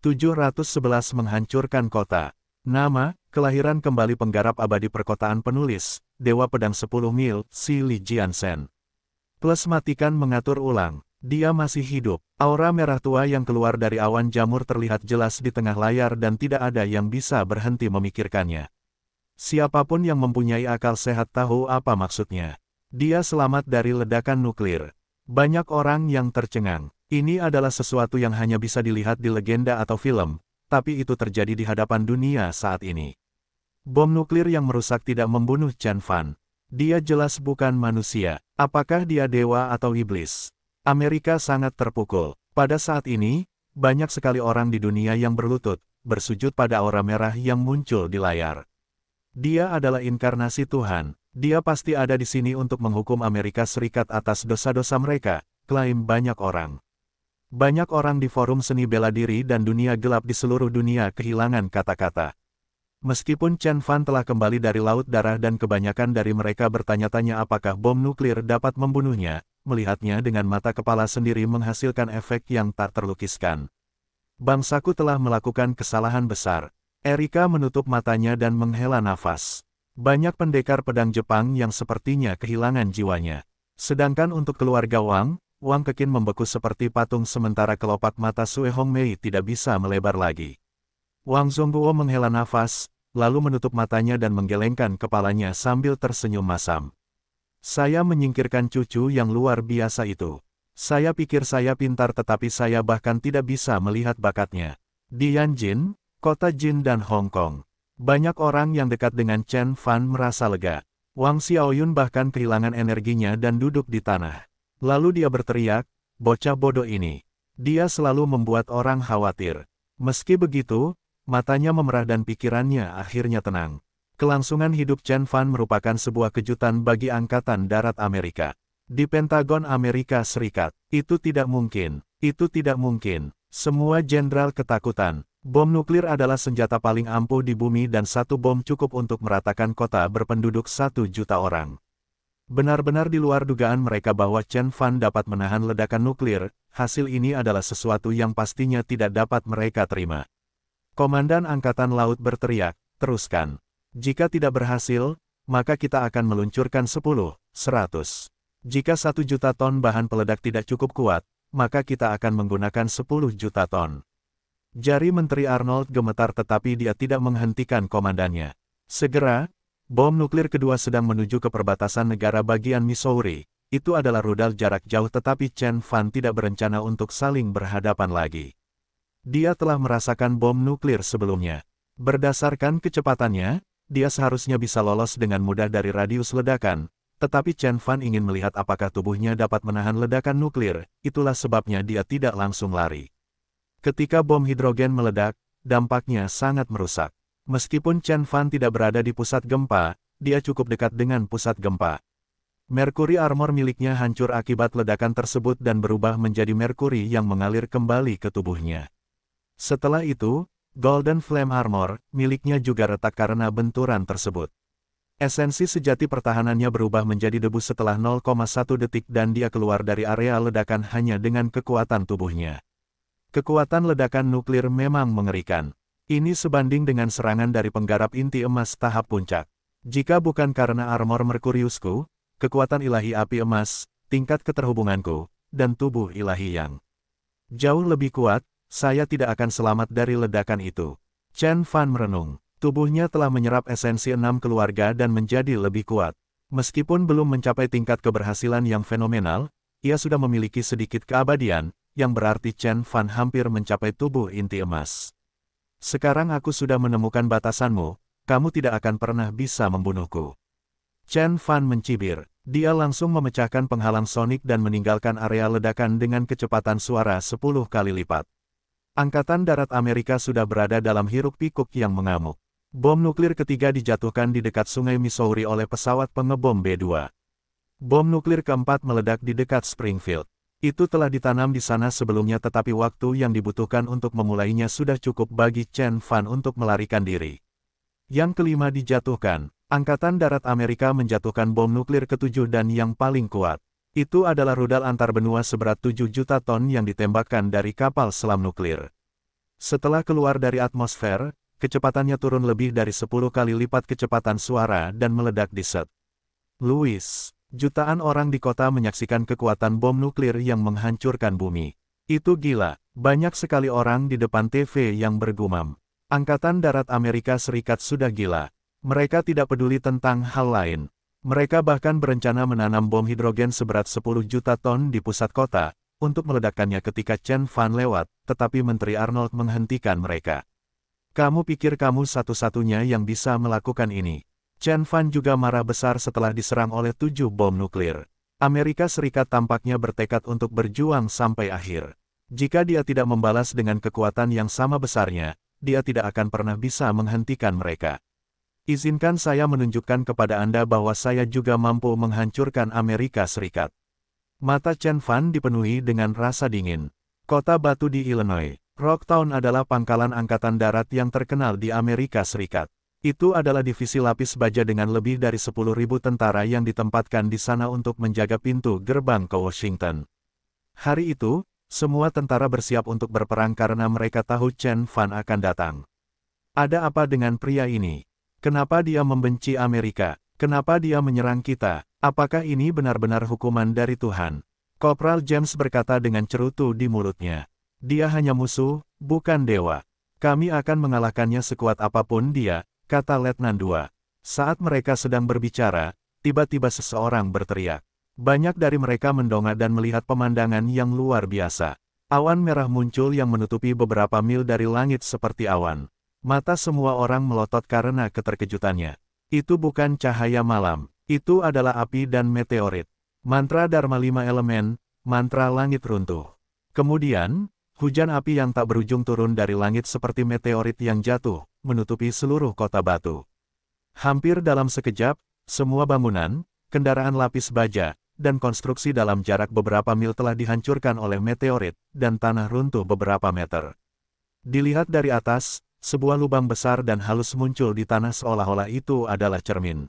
711 menghancurkan kota. Nama, kelahiran kembali penggarap abadi perkotaan penulis, Dewa Pedang 10 Mil, Si Li Jiansen. Plus matikan mengatur ulang, dia masih hidup. Aura merah tua yang keluar dari awan jamur terlihat jelas di tengah layar dan tidak ada yang bisa berhenti memikirkannya. Siapapun yang mempunyai akal sehat tahu apa maksudnya. Dia selamat dari ledakan nuklir. Banyak orang yang tercengang. Ini adalah sesuatu yang hanya bisa dilihat di legenda atau film, tapi itu terjadi di hadapan dunia saat ini. Bom nuklir yang merusak tidak membunuh Chan Fan. Dia jelas bukan manusia. Apakah dia dewa atau iblis? Amerika sangat terpukul. Pada saat ini, banyak sekali orang di dunia yang berlutut, bersujud pada aura merah yang muncul di layar. Dia adalah inkarnasi Tuhan. Dia pasti ada di sini untuk menghukum Amerika Serikat atas dosa-dosa mereka, klaim banyak orang. Banyak orang di forum seni bela diri dan dunia gelap di seluruh dunia kehilangan kata-kata. Meskipun Chen Fan telah kembali dari Laut Darah dan kebanyakan dari mereka bertanya-tanya apakah bom nuklir dapat membunuhnya, melihatnya dengan mata kepala sendiri menghasilkan efek yang tak terlukiskan. Bangsaku telah melakukan kesalahan besar. Erika menutup matanya dan menghela nafas. Banyak pendekar pedang Jepang yang sepertinya kehilangan jiwanya. Sedangkan untuk keluarga Wang, Wang Kekin membeku seperti patung sementara kelopak mata Sue Hong Mei tidak bisa melebar lagi. Wang Zongguo menghela nafas, lalu menutup matanya dan menggelengkan kepalanya sambil tersenyum masam. Saya menyingkirkan cucu yang luar biasa itu. Saya pikir saya pintar tetapi saya bahkan tidak bisa melihat bakatnya. Di Yanjin, kota Jin dan Hong Kong. Banyak orang yang dekat dengan Chen Fan merasa lega. Wang Xiaoyun bahkan kehilangan energinya dan duduk di tanah. Lalu dia berteriak, bocah bodoh ini. Dia selalu membuat orang khawatir. Meski begitu, matanya memerah dan pikirannya akhirnya tenang. Kelangsungan hidup Chen Fan merupakan sebuah kejutan bagi Angkatan Darat Amerika. Di Pentagon Amerika Serikat, itu tidak mungkin, itu tidak mungkin. Semua jenderal ketakutan. Bom nuklir adalah senjata paling ampuh di bumi dan satu bom cukup untuk meratakan kota berpenduduk satu juta orang. Benar-benar di luar dugaan mereka bahwa Chen Fan dapat menahan ledakan nuklir, hasil ini adalah sesuatu yang pastinya tidak dapat mereka terima. Komandan Angkatan Laut berteriak, teruskan. Jika tidak berhasil, maka kita akan meluncurkan 10, 100. Jika 1 juta ton bahan peledak tidak cukup kuat, maka kita akan menggunakan 10 juta ton. Jari Menteri Arnold gemetar tetapi dia tidak menghentikan komandannya. Segera, Bom nuklir kedua sedang menuju ke perbatasan negara bagian Missouri. Itu adalah rudal jarak jauh tetapi Chen Fan tidak berencana untuk saling berhadapan lagi. Dia telah merasakan bom nuklir sebelumnya. Berdasarkan kecepatannya, dia seharusnya bisa lolos dengan mudah dari radius ledakan, tetapi Chen Fan ingin melihat apakah tubuhnya dapat menahan ledakan nuklir, itulah sebabnya dia tidak langsung lari. Ketika bom hidrogen meledak, dampaknya sangat merusak. Meskipun Chen Fan tidak berada di pusat gempa, dia cukup dekat dengan pusat gempa. Merkuri armor miliknya hancur akibat ledakan tersebut dan berubah menjadi merkuri yang mengalir kembali ke tubuhnya. Setelah itu, Golden Flame Armor miliknya juga retak karena benturan tersebut. Esensi sejati pertahanannya berubah menjadi debu setelah 0,1 detik dan dia keluar dari area ledakan hanya dengan kekuatan tubuhnya. Kekuatan ledakan nuklir memang mengerikan. Ini sebanding dengan serangan dari penggarap inti emas tahap puncak. Jika bukan karena armor Merkuriusku, kekuatan ilahi api emas, tingkat keterhubunganku, dan tubuh ilahi yang jauh lebih kuat, saya tidak akan selamat dari ledakan itu. Chen Fan merenung. Tubuhnya telah menyerap esensi enam keluarga dan menjadi lebih kuat. Meskipun belum mencapai tingkat keberhasilan yang fenomenal, ia sudah memiliki sedikit keabadian, yang berarti Chen Fan hampir mencapai tubuh inti emas. Sekarang aku sudah menemukan batasanmu, kamu tidak akan pernah bisa membunuhku. Chen Fan mencibir. Dia langsung memecahkan penghalang sonik dan meninggalkan area ledakan dengan kecepatan suara 10 kali lipat. Angkatan Darat Amerika sudah berada dalam hiruk-pikuk yang mengamuk. Bom nuklir ketiga dijatuhkan di dekat sungai Missouri oleh pesawat pengebom B-2. Bom nuklir keempat meledak di dekat Springfield. Itu telah ditanam di sana sebelumnya tetapi waktu yang dibutuhkan untuk memulainya sudah cukup bagi Chen Fan untuk melarikan diri. Yang kelima dijatuhkan, Angkatan Darat Amerika menjatuhkan bom nuklir ketujuh dan yang paling kuat. Itu adalah rudal antar benua seberat 7 juta ton yang ditembakkan dari kapal selam nuklir. Setelah keluar dari atmosfer, kecepatannya turun lebih dari 10 kali lipat kecepatan suara dan meledak di set. Louis Jutaan orang di kota menyaksikan kekuatan bom nuklir yang menghancurkan bumi. Itu gila, banyak sekali orang di depan TV yang bergumam. Angkatan Darat Amerika Serikat sudah gila. Mereka tidak peduli tentang hal lain. Mereka bahkan berencana menanam bom hidrogen seberat 10 juta ton di pusat kota, untuk meledakkannya ketika Chen Fan lewat, tetapi Menteri Arnold menghentikan mereka. Kamu pikir kamu satu-satunya yang bisa melakukan ini? Chen Fan juga marah besar setelah diserang oleh tujuh bom nuklir. Amerika Serikat tampaknya bertekad untuk berjuang sampai akhir. Jika dia tidak membalas dengan kekuatan yang sama besarnya, dia tidak akan pernah bisa menghentikan mereka. Izinkan saya menunjukkan kepada Anda bahwa saya juga mampu menghancurkan Amerika Serikat. Mata Chen Fan dipenuhi dengan rasa dingin. Kota batu di Illinois, Rocktown adalah pangkalan angkatan darat yang terkenal di Amerika Serikat. Itu adalah divisi lapis baja dengan lebih dari 10.000 tentara yang ditempatkan di sana untuk menjaga pintu gerbang ke Washington. Hari itu, semua tentara bersiap untuk berperang karena mereka tahu Chen Fan akan datang. Ada apa dengan pria ini? Kenapa dia membenci Amerika? Kenapa dia menyerang kita? Apakah ini benar-benar hukuman dari Tuhan? Kopral James berkata dengan cerutu di mulutnya. Dia hanya musuh, bukan dewa. Kami akan mengalahkannya sekuat apapun dia, kata Letnan dua Saat mereka sedang berbicara, tiba-tiba seseorang berteriak. Banyak dari mereka mendongak dan melihat pemandangan yang luar biasa. Awan merah muncul yang menutupi beberapa mil dari langit seperti awan. Mata semua orang melotot karena keterkejutannya. Itu bukan cahaya malam, itu adalah api dan meteorit. Mantra Dharma lima elemen, mantra langit runtuh. Kemudian, Hujan api yang tak berujung turun dari langit seperti meteorit yang jatuh, menutupi seluruh kota batu. Hampir dalam sekejap, semua bangunan, kendaraan lapis baja, dan konstruksi dalam jarak beberapa mil telah dihancurkan oleh meteorit, dan tanah runtuh beberapa meter. Dilihat dari atas, sebuah lubang besar dan halus muncul di tanah seolah-olah itu adalah cermin.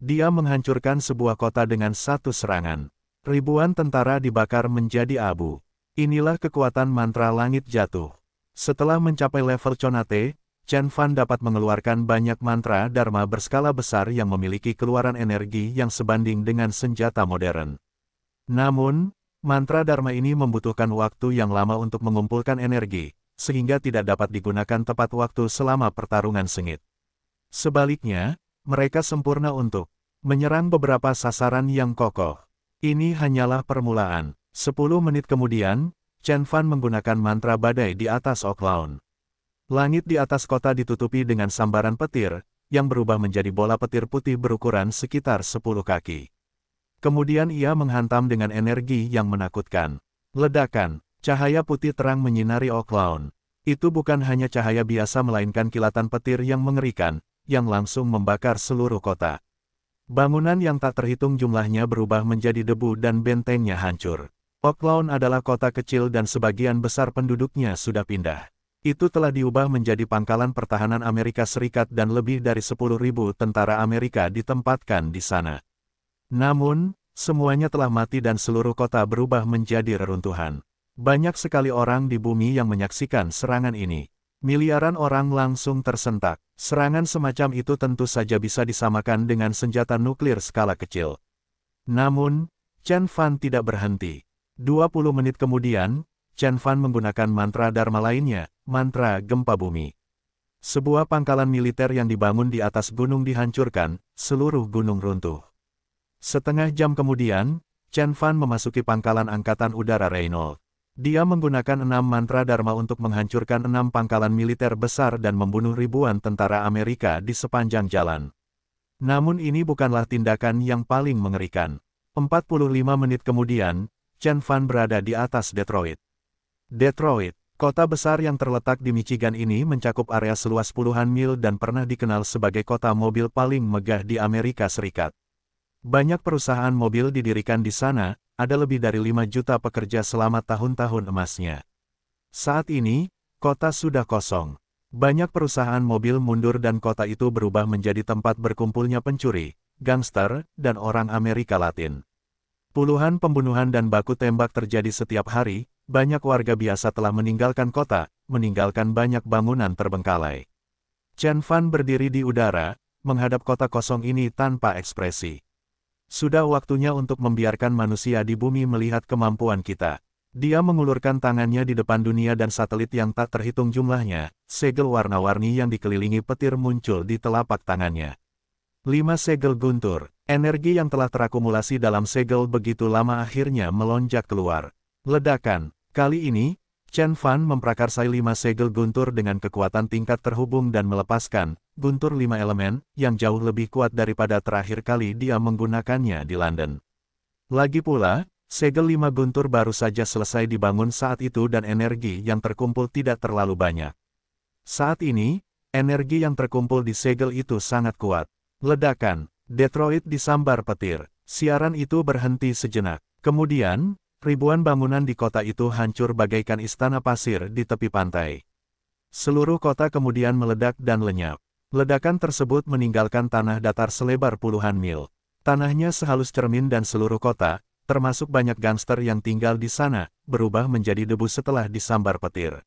Dia menghancurkan sebuah kota dengan satu serangan. Ribuan tentara dibakar menjadi abu. Inilah kekuatan mantra langit jatuh. Setelah mencapai level Conate, Chen Fan dapat mengeluarkan banyak mantra Dharma berskala besar yang memiliki keluaran energi yang sebanding dengan senjata modern. Namun, mantra Dharma ini membutuhkan waktu yang lama untuk mengumpulkan energi, sehingga tidak dapat digunakan tepat waktu selama pertarungan sengit. Sebaliknya, mereka sempurna untuk menyerang beberapa sasaran yang kokoh. Ini hanyalah permulaan. Sepuluh menit kemudian, Chen Fan menggunakan mantra badai di atas Ok Langit di atas kota ditutupi dengan sambaran petir, yang berubah menjadi bola petir putih berukuran sekitar sepuluh kaki. Kemudian ia menghantam dengan energi yang menakutkan. Ledakan, cahaya putih terang menyinari Ok Itu bukan hanya cahaya biasa melainkan kilatan petir yang mengerikan, yang langsung membakar seluruh kota. Bangunan yang tak terhitung jumlahnya berubah menjadi debu dan bentengnya hancur. Oaklawn adalah kota kecil dan sebagian besar penduduknya sudah pindah. Itu telah diubah menjadi pangkalan pertahanan Amerika Serikat dan lebih dari 10.000 tentara Amerika ditempatkan di sana. Namun, semuanya telah mati dan seluruh kota berubah menjadi reruntuhan. Banyak sekali orang di bumi yang menyaksikan serangan ini. Miliaran orang langsung tersentak. Serangan semacam itu tentu saja bisa disamakan dengan senjata nuklir skala kecil. Namun, Chen Fan tidak berhenti. 20 menit kemudian, Chen Fan menggunakan mantra Dharma lainnya, mantra gempa bumi. Sebuah pangkalan militer yang dibangun di atas gunung dihancurkan, seluruh gunung runtuh. Setengah jam kemudian, Chen Fan memasuki pangkalan Angkatan Udara Reynold. Dia menggunakan enam mantra Dharma untuk menghancurkan enam pangkalan militer besar dan membunuh ribuan tentara Amerika di sepanjang jalan. Namun ini bukanlah tindakan yang paling mengerikan. 45 menit kemudian, Chen Fan berada di atas Detroit. Detroit, kota besar yang terletak di Michigan ini mencakup area seluas puluhan mil dan pernah dikenal sebagai kota mobil paling megah di Amerika Serikat. Banyak perusahaan mobil didirikan di sana, ada lebih dari 5 juta pekerja selama tahun-tahun emasnya. Saat ini, kota sudah kosong. Banyak perusahaan mobil mundur dan kota itu berubah menjadi tempat berkumpulnya pencuri, gangster, dan orang Amerika Latin. Puluhan pembunuhan dan baku tembak terjadi setiap hari, banyak warga biasa telah meninggalkan kota, meninggalkan banyak bangunan terbengkalai. Chen Fan berdiri di udara, menghadap kota kosong ini tanpa ekspresi. Sudah waktunya untuk membiarkan manusia di bumi melihat kemampuan kita. Dia mengulurkan tangannya di depan dunia dan satelit yang tak terhitung jumlahnya, segel warna-warni yang dikelilingi petir muncul di telapak tangannya. 5 segel guntur, energi yang telah terakumulasi dalam segel begitu lama akhirnya melonjak keluar. Ledakan, kali ini, Chen Fan memprakarsai 5 segel guntur dengan kekuatan tingkat terhubung dan melepaskan, guntur 5 elemen, yang jauh lebih kuat daripada terakhir kali dia menggunakannya di London. Lagi pula, Segel lima guntur baru saja selesai dibangun saat itu dan energi yang terkumpul tidak terlalu banyak. Saat ini, energi yang terkumpul di segel itu sangat kuat. Ledakan, Detroit disambar petir. Siaran itu berhenti sejenak. Kemudian, ribuan bangunan di kota itu hancur bagaikan istana pasir di tepi pantai. Seluruh kota kemudian meledak dan lenyap. Ledakan tersebut meninggalkan tanah datar selebar puluhan mil. Tanahnya sehalus cermin dan seluruh kota, termasuk banyak gangster yang tinggal di sana, berubah menjadi debu setelah disambar petir.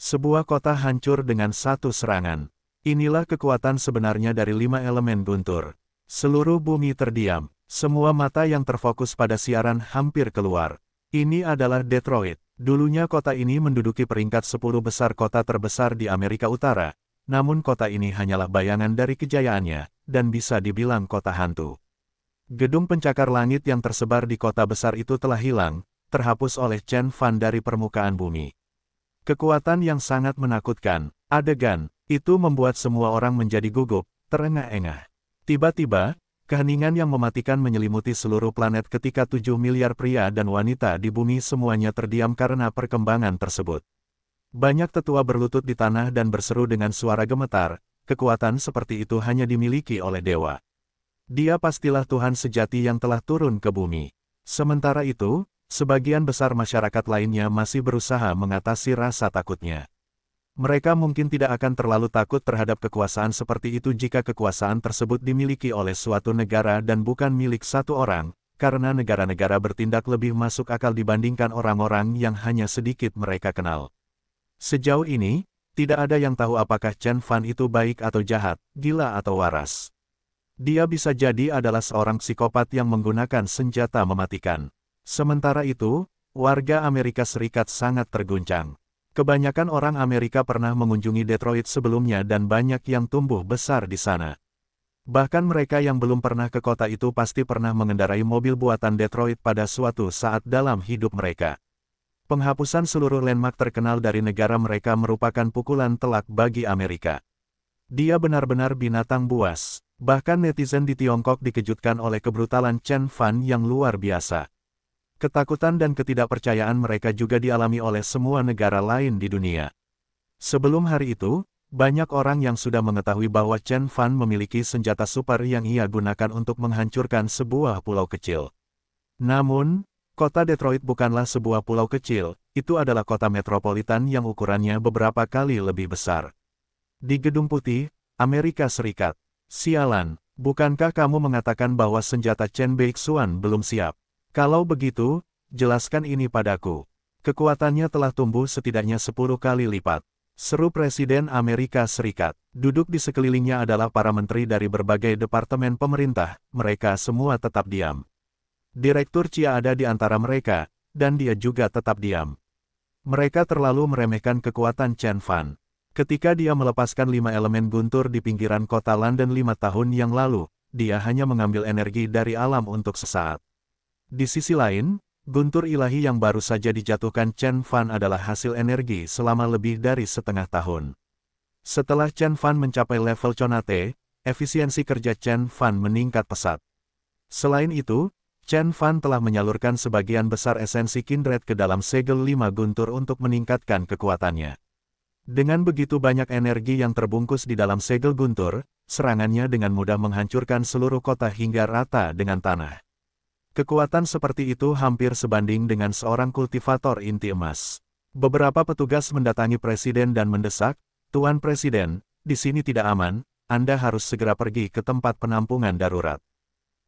Sebuah kota hancur dengan satu serangan. Inilah kekuatan sebenarnya dari lima elemen guntur. Seluruh bumi terdiam, semua mata yang terfokus pada siaran hampir keluar. Ini adalah Detroit. Dulunya kota ini menduduki peringkat 10 besar kota terbesar di Amerika Utara, namun kota ini hanyalah bayangan dari kejayaannya, dan bisa dibilang kota hantu. Gedung pencakar langit yang tersebar di kota besar itu telah hilang, terhapus oleh Chen Fan dari permukaan bumi. Kekuatan yang sangat menakutkan, adegan, itu membuat semua orang menjadi gugup, terengah-engah. Tiba-tiba, keheningan yang mematikan menyelimuti seluruh planet ketika tujuh miliar pria dan wanita di bumi semuanya terdiam karena perkembangan tersebut. Banyak tetua berlutut di tanah dan berseru dengan suara gemetar, kekuatan seperti itu hanya dimiliki oleh dewa. Dia pastilah Tuhan sejati yang telah turun ke bumi. Sementara itu, sebagian besar masyarakat lainnya masih berusaha mengatasi rasa takutnya mereka mungkin tidak akan terlalu takut terhadap kekuasaan seperti itu jika kekuasaan tersebut dimiliki oleh suatu negara dan bukan milik satu orang, karena negara-negara bertindak lebih masuk akal dibandingkan orang-orang yang hanya sedikit mereka kenal. Sejauh ini, tidak ada yang tahu apakah Chen Fan itu baik atau jahat, gila atau waras. Dia bisa jadi adalah seorang psikopat yang menggunakan senjata mematikan. Sementara itu, warga Amerika Serikat sangat terguncang. Kebanyakan orang Amerika pernah mengunjungi Detroit sebelumnya dan banyak yang tumbuh besar di sana. Bahkan mereka yang belum pernah ke kota itu pasti pernah mengendarai mobil buatan Detroit pada suatu saat dalam hidup mereka. Penghapusan seluruh landmark terkenal dari negara mereka merupakan pukulan telak bagi Amerika. Dia benar-benar binatang buas. Bahkan netizen di Tiongkok dikejutkan oleh kebrutalan Chen Fan yang luar biasa. Ketakutan dan ketidakpercayaan mereka juga dialami oleh semua negara lain di dunia. Sebelum hari itu, banyak orang yang sudah mengetahui bahwa Chen Fan memiliki senjata super yang ia gunakan untuk menghancurkan sebuah pulau kecil. Namun, kota Detroit bukanlah sebuah pulau kecil, itu adalah kota metropolitan yang ukurannya beberapa kali lebih besar. Di Gedung Putih, Amerika Serikat. Sialan, bukankah kamu mengatakan bahwa senjata Chen Beixuan belum siap? Kalau begitu, jelaskan ini padaku. Kekuatannya telah tumbuh setidaknya 10 kali lipat. Seru Presiden Amerika Serikat. Duduk di sekelilingnya adalah para menteri dari berbagai departemen pemerintah, mereka semua tetap diam. Direktur Cia ada di antara mereka, dan dia juga tetap diam. Mereka terlalu meremehkan kekuatan Chen Fan. Ketika dia melepaskan lima elemen guntur di pinggiran kota London lima tahun yang lalu, dia hanya mengambil energi dari alam untuk sesaat. Di sisi lain, guntur ilahi yang baru saja dijatuhkan Chen Fan adalah hasil energi selama lebih dari setengah tahun. Setelah Chen Fan mencapai level Conate, efisiensi kerja Chen Fan meningkat pesat. Selain itu, Chen Fan telah menyalurkan sebagian besar esensi kindred ke dalam segel lima guntur untuk meningkatkan kekuatannya. Dengan begitu banyak energi yang terbungkus di dalam segel guntur, serangannya dengan mudah menghancurkan seluruh kota hingga rata dengan tanah. Kekuatan seperti itu hampir sebanding dengan seorang kultivator inti emas. Beberapa petugas mendatangi Presiden dan mendesak, Tuan Presiden, di sini tidak aman, Anda harus segera pergi ke tempat penampungan darurat.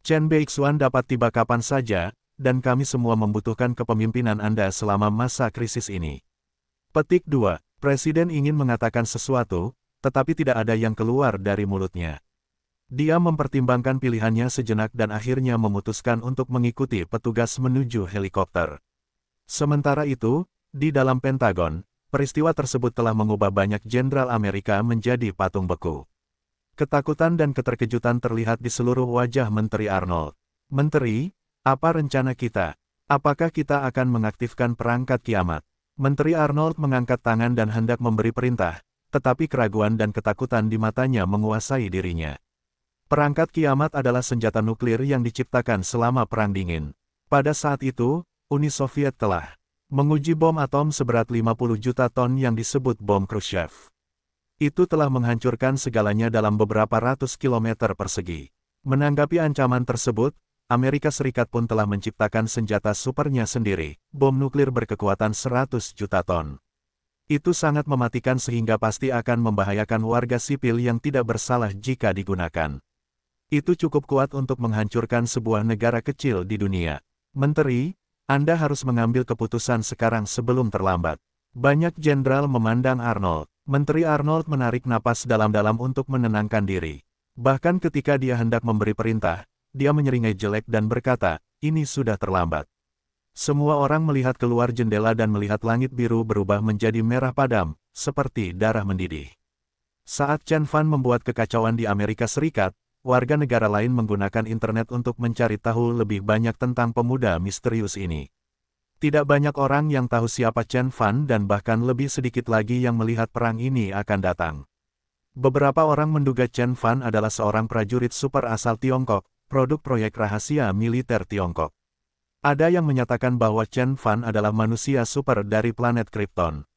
Chen Beixuan dapat tiba kapan saja, dan kami semua membutuhkan kepemimpinan Anda selama masa krisis ini. Petik 2. Presiden ingin mengatakan sesuatu, tetapi tidak ada yang keluar dari mulutnya. Dia mempertimbangkan pilihannya sejenak dan akhirnya memutuskan untuk mengikuti petugas menuju helikopter. Sementara itu, di dalam Pentagon, peristiwa tersebut telah mengubah banyak jenderal Amerika menjadi patung beku. Ketakutan dan keterkejutan terlihat di seluruh wajah Menteri Arnold. Menteri, apa rencana kita? Apakah kita akan mengaktifkan perangkat kiamat? Menteri Arnold mengangkat tangan dan hendak memberi perintah, tetapi keraguan dan ketakutan di matanya menguasai dirinya. Perangkat kiamat adalah senjata nuklir yang diciptakan selama Perang Dingin. Pada saat itu, Uni Soviet telah menguji bom atom seberat 50 juta ton yang disebut bom Khrushchev. Itu telah menghancurkan segalanya dalam beberapa ratus kilometer persegi. Menanggapi ancaman tersebut, Amerika Serikat pun telah menciptakan senjata supernya sendiri, bom nuklir berkekuatan 100 juta ton. Itu sangat mematikan sehingga pasti akan membahayakan warga sipil yang tidak bersalah jika digunakan. Itu cukup kuat untuk menghancurkan sebuah negara kecil di dunia. Menteri, Anda harus mengambil keputusan sekarang sebelum terlambat. Banyak jenderal memandang Arnold. Menteri Arnold menarik napas dalam-dalam untuk menenangkan diri. Bahkan ketika dia hendak memberi perintah, dia menyeringai jelek dan berkata, ini sudah terlambat. Semua orang melihat keluar jendela dan melihat langit biru berubah menjadi merah padam, seperti darah mendidih. Saat Chen Fan membuat kekacauan di Amerika Serikat, warga negara lain menggunakan internet untuk mencari tahu lebih banyak tentang pemuda misterius ini. Tidak banyak orang yang tahu siapa Chen Fan dan bahkan lebih sedikit lagi yang melihat perang ini akan datang. Beberapa orang menduga Chen Fan adalah seorang prajurit super asal Tiongkok, produk proyek rahasia militer Tiongkok. Ada yang menyatakan bahwa Chen Fan adalah manusia super dari planet Krypton.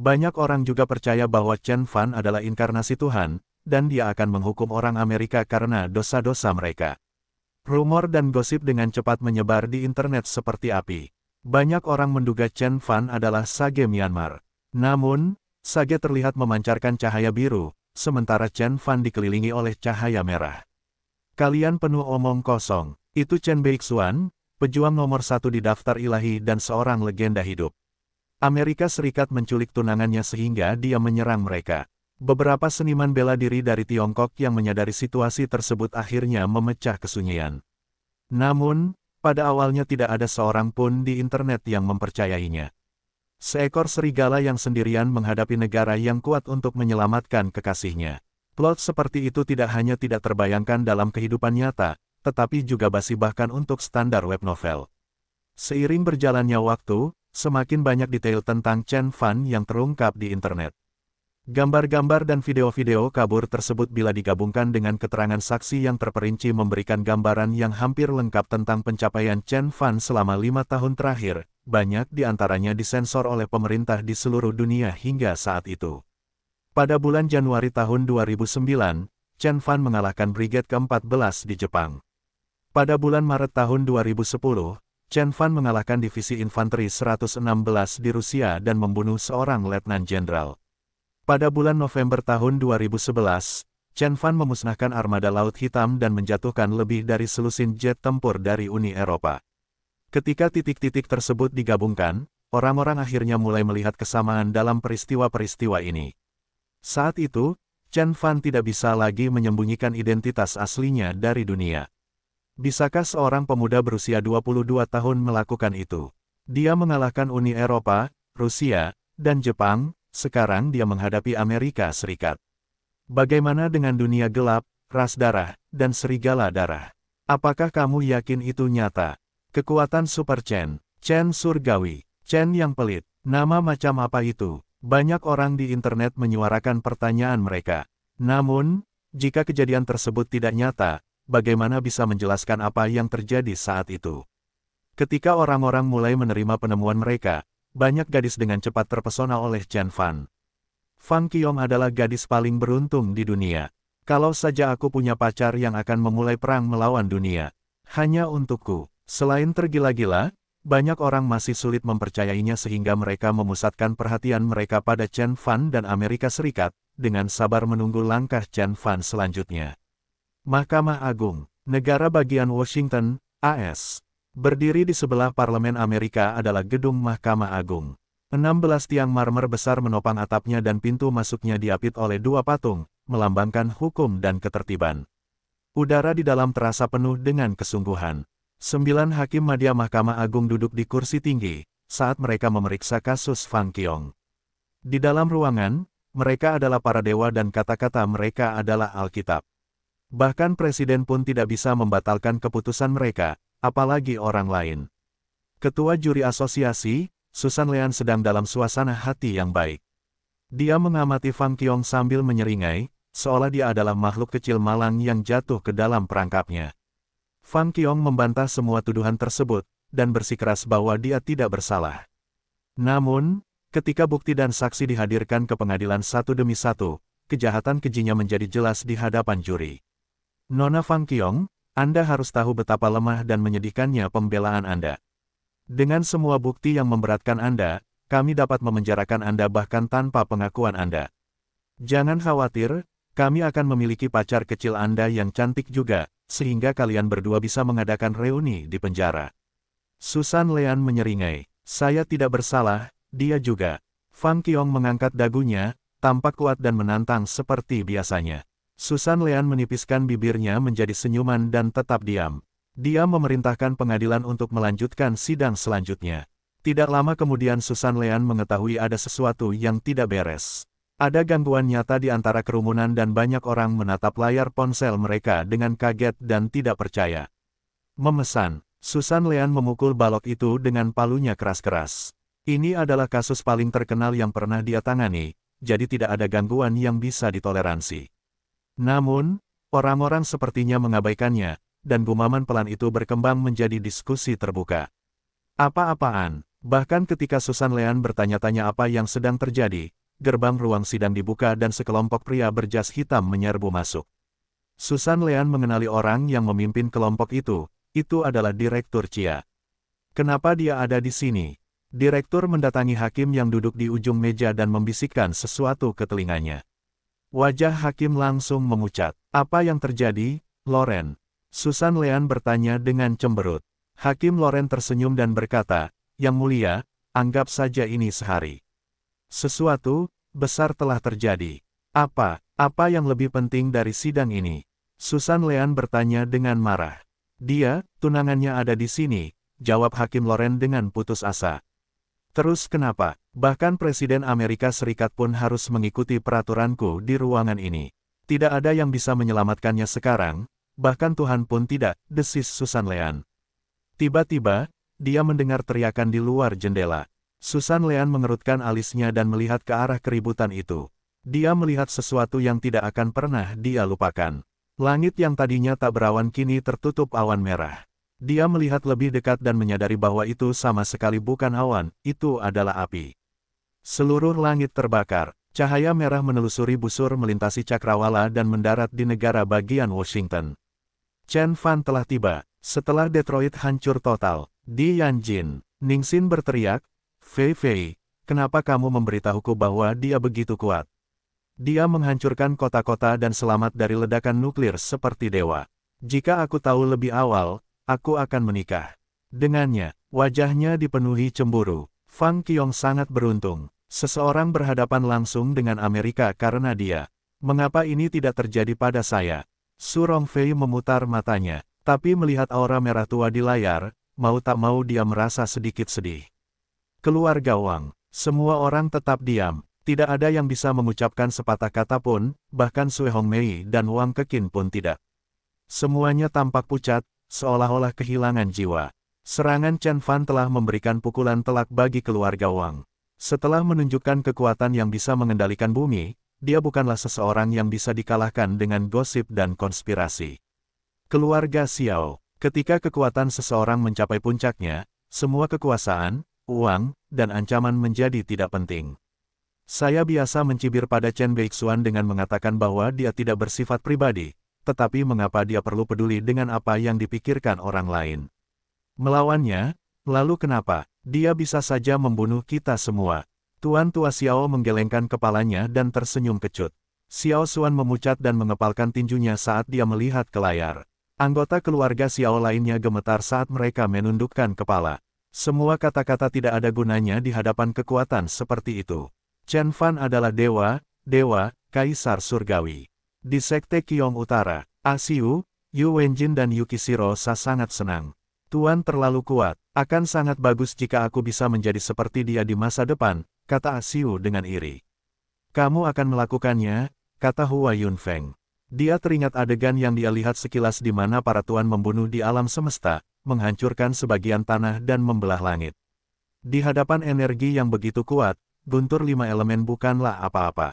Banyak orang juga percaya bahwa Chen Fan adalah inkarnasi Tuhan, dan dia akan menghukum orang Amerika karena dosa-dosa mereka. Rumor dan gosip dengan cepat menyebar di internet seperti api. Banyak orang menduga Chen Fan adalah Sage Myanmar. Namun, Sage terlihat memancarkan cahaya biru, sementara Chen Fan dikelilingi oleh cahaya merah. Kalian penuh omong kosong, itu Chen Beixuan, pejuang nomor satu di daftar ilahi dan seorang legenda hidup. Amerika Serikat menculik tunangannya sehingga dia menyerang mereka. Beberapa seniman bela diri dari Tiongkok yang menyadari situasi tersebut akhirnya memecah kesunyian. Namun, pada awalnya tidak ada seorang pun di internet yang mempercayainya. Seekor serigala yang sendirian menghadapi negara yang kuat untuk menyelamatkan kekasihnya. Plot seperti itu tidak hanya tidak terbayangkan dalam kehidupan nyata, tetapi juga basi bahkan untuk standar web novel. Seiring berjalannya waktu, semakin banyak detail tentang Chen Fan yang terungkap di internet. Gambar-gambar dan video-video kabur tersebut bila digabungkan dengan keterangan saksi yang terperinci memberikan gambaran yang hampir lengkap tentang pencapaian Chen Fan selama lima tahun terakhir, banyak di antaranya disensor oleh pemerintah di seluruh dunia hingga saat itu. Pada bulan Januari tahun 2009, Chen Fan mengalahkan Brigade ke-14 di Jepang. Pada bulan Maret tahun 2010, Chen Fan mengalahkan divisi infanteri 116 di Rusia dan membunuh seorang letnan jenderal. Pada bulan November tahun 2011, Chen Fan memusnahkan armada Laut Hitam dan menjatuhkan lebih dari selusin jet tempur dari Uni Eropa. Ketika titik-titik tersebut digabungkan, orang-orang akhirnya mulai melihat kesamaan dalam peristiwa-peristiwa ini. Saat itu, Chen Fan tidak bisa lagi menyembunyikan identitas aslinya dari dunia. Bisakah seorang pemuda berusia 22 tahun melakukan itu? Dia mengalahkan Uni Eropa, Rusia, dan Jepang, sekarang dia menghadapi Amerika Serikat. Bagaimana dengan dunia gelap, ras darah, dan serigala darah? Apakah kamu yakin itu nyata? Kekuatan Super Chen, Chen Surgawi, Chen yang pelit, nama macam apa itu? Banyak orang di internet menyuarakan pertanyaan mereka. Namun, jika kejadian tersebut tidak nyata, bagaimana bisa menjelaskan apa yang terjadi saat itu? Ketika orang-orang mulai menerima penemuan mereka, banyak gadis dengan cepat terpesona oleh Chen Fan. Fang Qiom adalah gadis paling beruntung di dunia. Kalau saja aku punya pacar yang akan memulai perang melawan dunia. Hanya untukku. Selain tergila-gila, banyak orang masih sulit mempercayainya sehingga mereka memusatkan perhatian mereka pada Chen Fan dan Amerika Serikat, dengan sabar menunggu langkah Chen Fan selanjutnya. Mahkamah Agung, Negara Bagian Washington, AS Berdiri di sebelah Parlemen Amerika adalah gedung Mahkamah Agung. 16 tiang marmer besar menopang atapnya dan pintu masuknya diapit oleh dua patung, melambangkan hukum dan ketertiban. Udara di dalam terasa penuh dengan kesungguhan. Sembilan hakim madya Mahkamah Agung duduk di kursi tinggi, saat mereka memeriksa kasus Fang Qiong. Di dalam ruangan, mereka adalah para dewa dan kata-kata mereka adalah Alkitab. Bahkan presiden pun tidak bisa membatalkan keputusan mereka, apalagi orang lain. Ketua Juri Asosiasi, Susan Lean sedang dalam suasana hati yang baik. Dia mengamati Fang Tiong sambil menyeringai, seolah dia adalah makhluk kecil malang yang jatuh ke dalam perangkapnya. Fang Tiong membantah semua tuduhan tersebut, dan bersikeras bahwa dia tidak bersalah. Namun, ketika bukti dan saksi dihadirkan ke pengadilan satu demi satu, kejahatan kejinya menjadi jelas di hadapan juri. Nona Fang Qiong, anda harus tahu betapa lemah dan menyedihkannya pembelaan Anda. Dengan semua bukti yang memberatkan Anda, kami dapat memenjarakan Anda bahkan tanpa pengakuan Anda. Jangan khawatir, kami akan memiliki pacar kecil Anda yang cantik juga, sehingga kalian berdua bisa mengadakan reuni di penjara. Susan Lean menyeringai. Saya tidak bersalah, dia juga. Fang Kiong mengangkat dagunya, tampak kuat dan menantang seperti biasanya. Susan Lean menipiskan bibirnya menjadi senyuman dan tetap diam. Dia memerintahkan pengadilan untuk melanjutkan sidang selanjutnya. Tidak lama kemudian Susan Lean mengetahui ada sesuatu yang tidak beres. Ada gangguan nyata di antara kerumunan dan banyak orang menatap layar ponsel mereka dengan kaget dan tidak percaya. Memesan, Susan Lean memukul balok itu dengan palunya keras-keras. Ini adalah kasus paling terkenal yang pernah dia tangani, jadi tidak ada gangguan yang bisa ditoleransi. Namun, orang-orang sepertinya mengabaikannya, dan gumaman pelan itu berkembang menjadi diskusi terbuka. Apa-apaan? Bahkan ketika Susan Lean bertanya-tanya apa yang sedang terjadi, gerbang ruang sidang dibuka dan sekelompok pria berjas hitam menyerbu masuk. Susan Lean mengenali orang yang memimpin kelompok itu, itu adalah Direktur Chia. Kenapa dia ada di sini? Direktur mendatangi hakim yang duduk di ujung meja dan membisikkan sesuatu ke telinganya. Wajah hakim langsung memucat. Apa yang terjadi, Loren? Susan Lean bertanya dengan cemberut. Hakim Loren tersenyum dan berkata, Yang mulia, anggap saja ini sehari. Sesuatu, besar telah terjadi. Apa, apa yang lebih penting dari sidang ini? Susan Lean bertanya dengan marah. Dia, tunangannya ada di sini, jawab Hakim Loren dengan putus asa. Terus kenapa? Bahkan Presiden Amerika Serikat pun harus mengikuti peraturanku di ruangan ini. Tidak ada yang bisa menyelamatkannya sekarang, bahkan Tuhan pun tidak, desis Susan Lean. Tiba-tiba, dia mendengar teriakan di luar jendela. Susan Lean mengerutkan alisnya dan melihat ke arah keributan itu. Dia melihat sesuatu yang tidak akan pernah dia lupakan. Langit yang tadinya tak berawan kini tertutup awan merah. Dia melihat lebih dekat dan menyadari bahwa itu sama sekali bukan awan, itu adalah api. Seluruh langit terbakar, cahaya merah menelusuri busur melintasi cakrawala dan mendarat di negara bagian Washington. Chen Fan telah tiba, setelah Detroit hancur total. Di Yanjin, Xin berteriak, Fei Fei, kenapa kamu memberitahuku bahwa dia begitu kuat? Dia menghancurkan kota-kota dan selamat dari ledakan nuklir seperti dewa. Jika aku tahu lebih awal, aku akan menikah. Dengannya, wajahnya dipenuhi cemburu. Fang Qiong sangat beruntung. Seseorang berhadapan langsung dengan Amerika karena dia. Mengapa ini tidak terjadi pada saya? Surong Fei memutar matanya, tapi melihat aura merah tua di layar, mau tak mau dia merasa sedikit sedih. Keluarga Wang, semua orang tetap diam, tidak ada yang bisa mengucapkan sepatah kata pun, bahkan Sui Hong Mei dan Wang Kekin pun tidak. Semuanya tampak pucat, seolah-olah kehilangan jiwa. Serangan Chen Fan telah memberikan pukulan telak bagi keluarga Wang. Setelah menunjukkan kekuatan yang bisa mengendalikan bumi, dia bukanlah seseorang yang bisa dikalahkan dengan gosip dan konspirasi. Keluarga Xiao, ketika kekuatan seseorang mencapai puncaknya, semua kekuasaan, uang, dan ancaman menjadi tidak penting. Saya biasa mencibir pada Chen Beixuan dengan mengatakan bahwa dia tidak bersifat pribadi, tetapi mengapa dia perlu peduli dengan apa yang dipikirkan orang lain? Melawannya, lalu kenapa dia bisa saja membunuh kita semua? Tuan Tua Xiao menggelengkan kepalanya dan tersenyum kecut. Xiao Xuan memucat dan mengepalkan tinjunya saat dia melihat ke layar. Anggota keluarga Xiao lainnya gemetar saat mereka menundukkan kepala. Semua kata-kata tidak ada gunanya di hadapan kekuatan seperti itu. Chen Fan adalah dewa, dewa, kaisar surgawi. Di Sekte Kiong Utara, Asiu, ah Yu Wenjin dan Yukishiro Sa sangat senang. Tuan terlalu kuat, akan sangat bagus jika aku bisa menjadi seperti dia di masa depan, kata Asiu ah dengan iri. Kamu akan melakukannya, kata Hua Yunfeng. Dia teringat adegan yang dia lihat sekilas di mana para tuan membunuh di alam semesta, menghancurkan sebagian tanah dan membelah langit. Di hadapan energi yang begitu kuat, guntur lima elemen bukanlah apa-apa.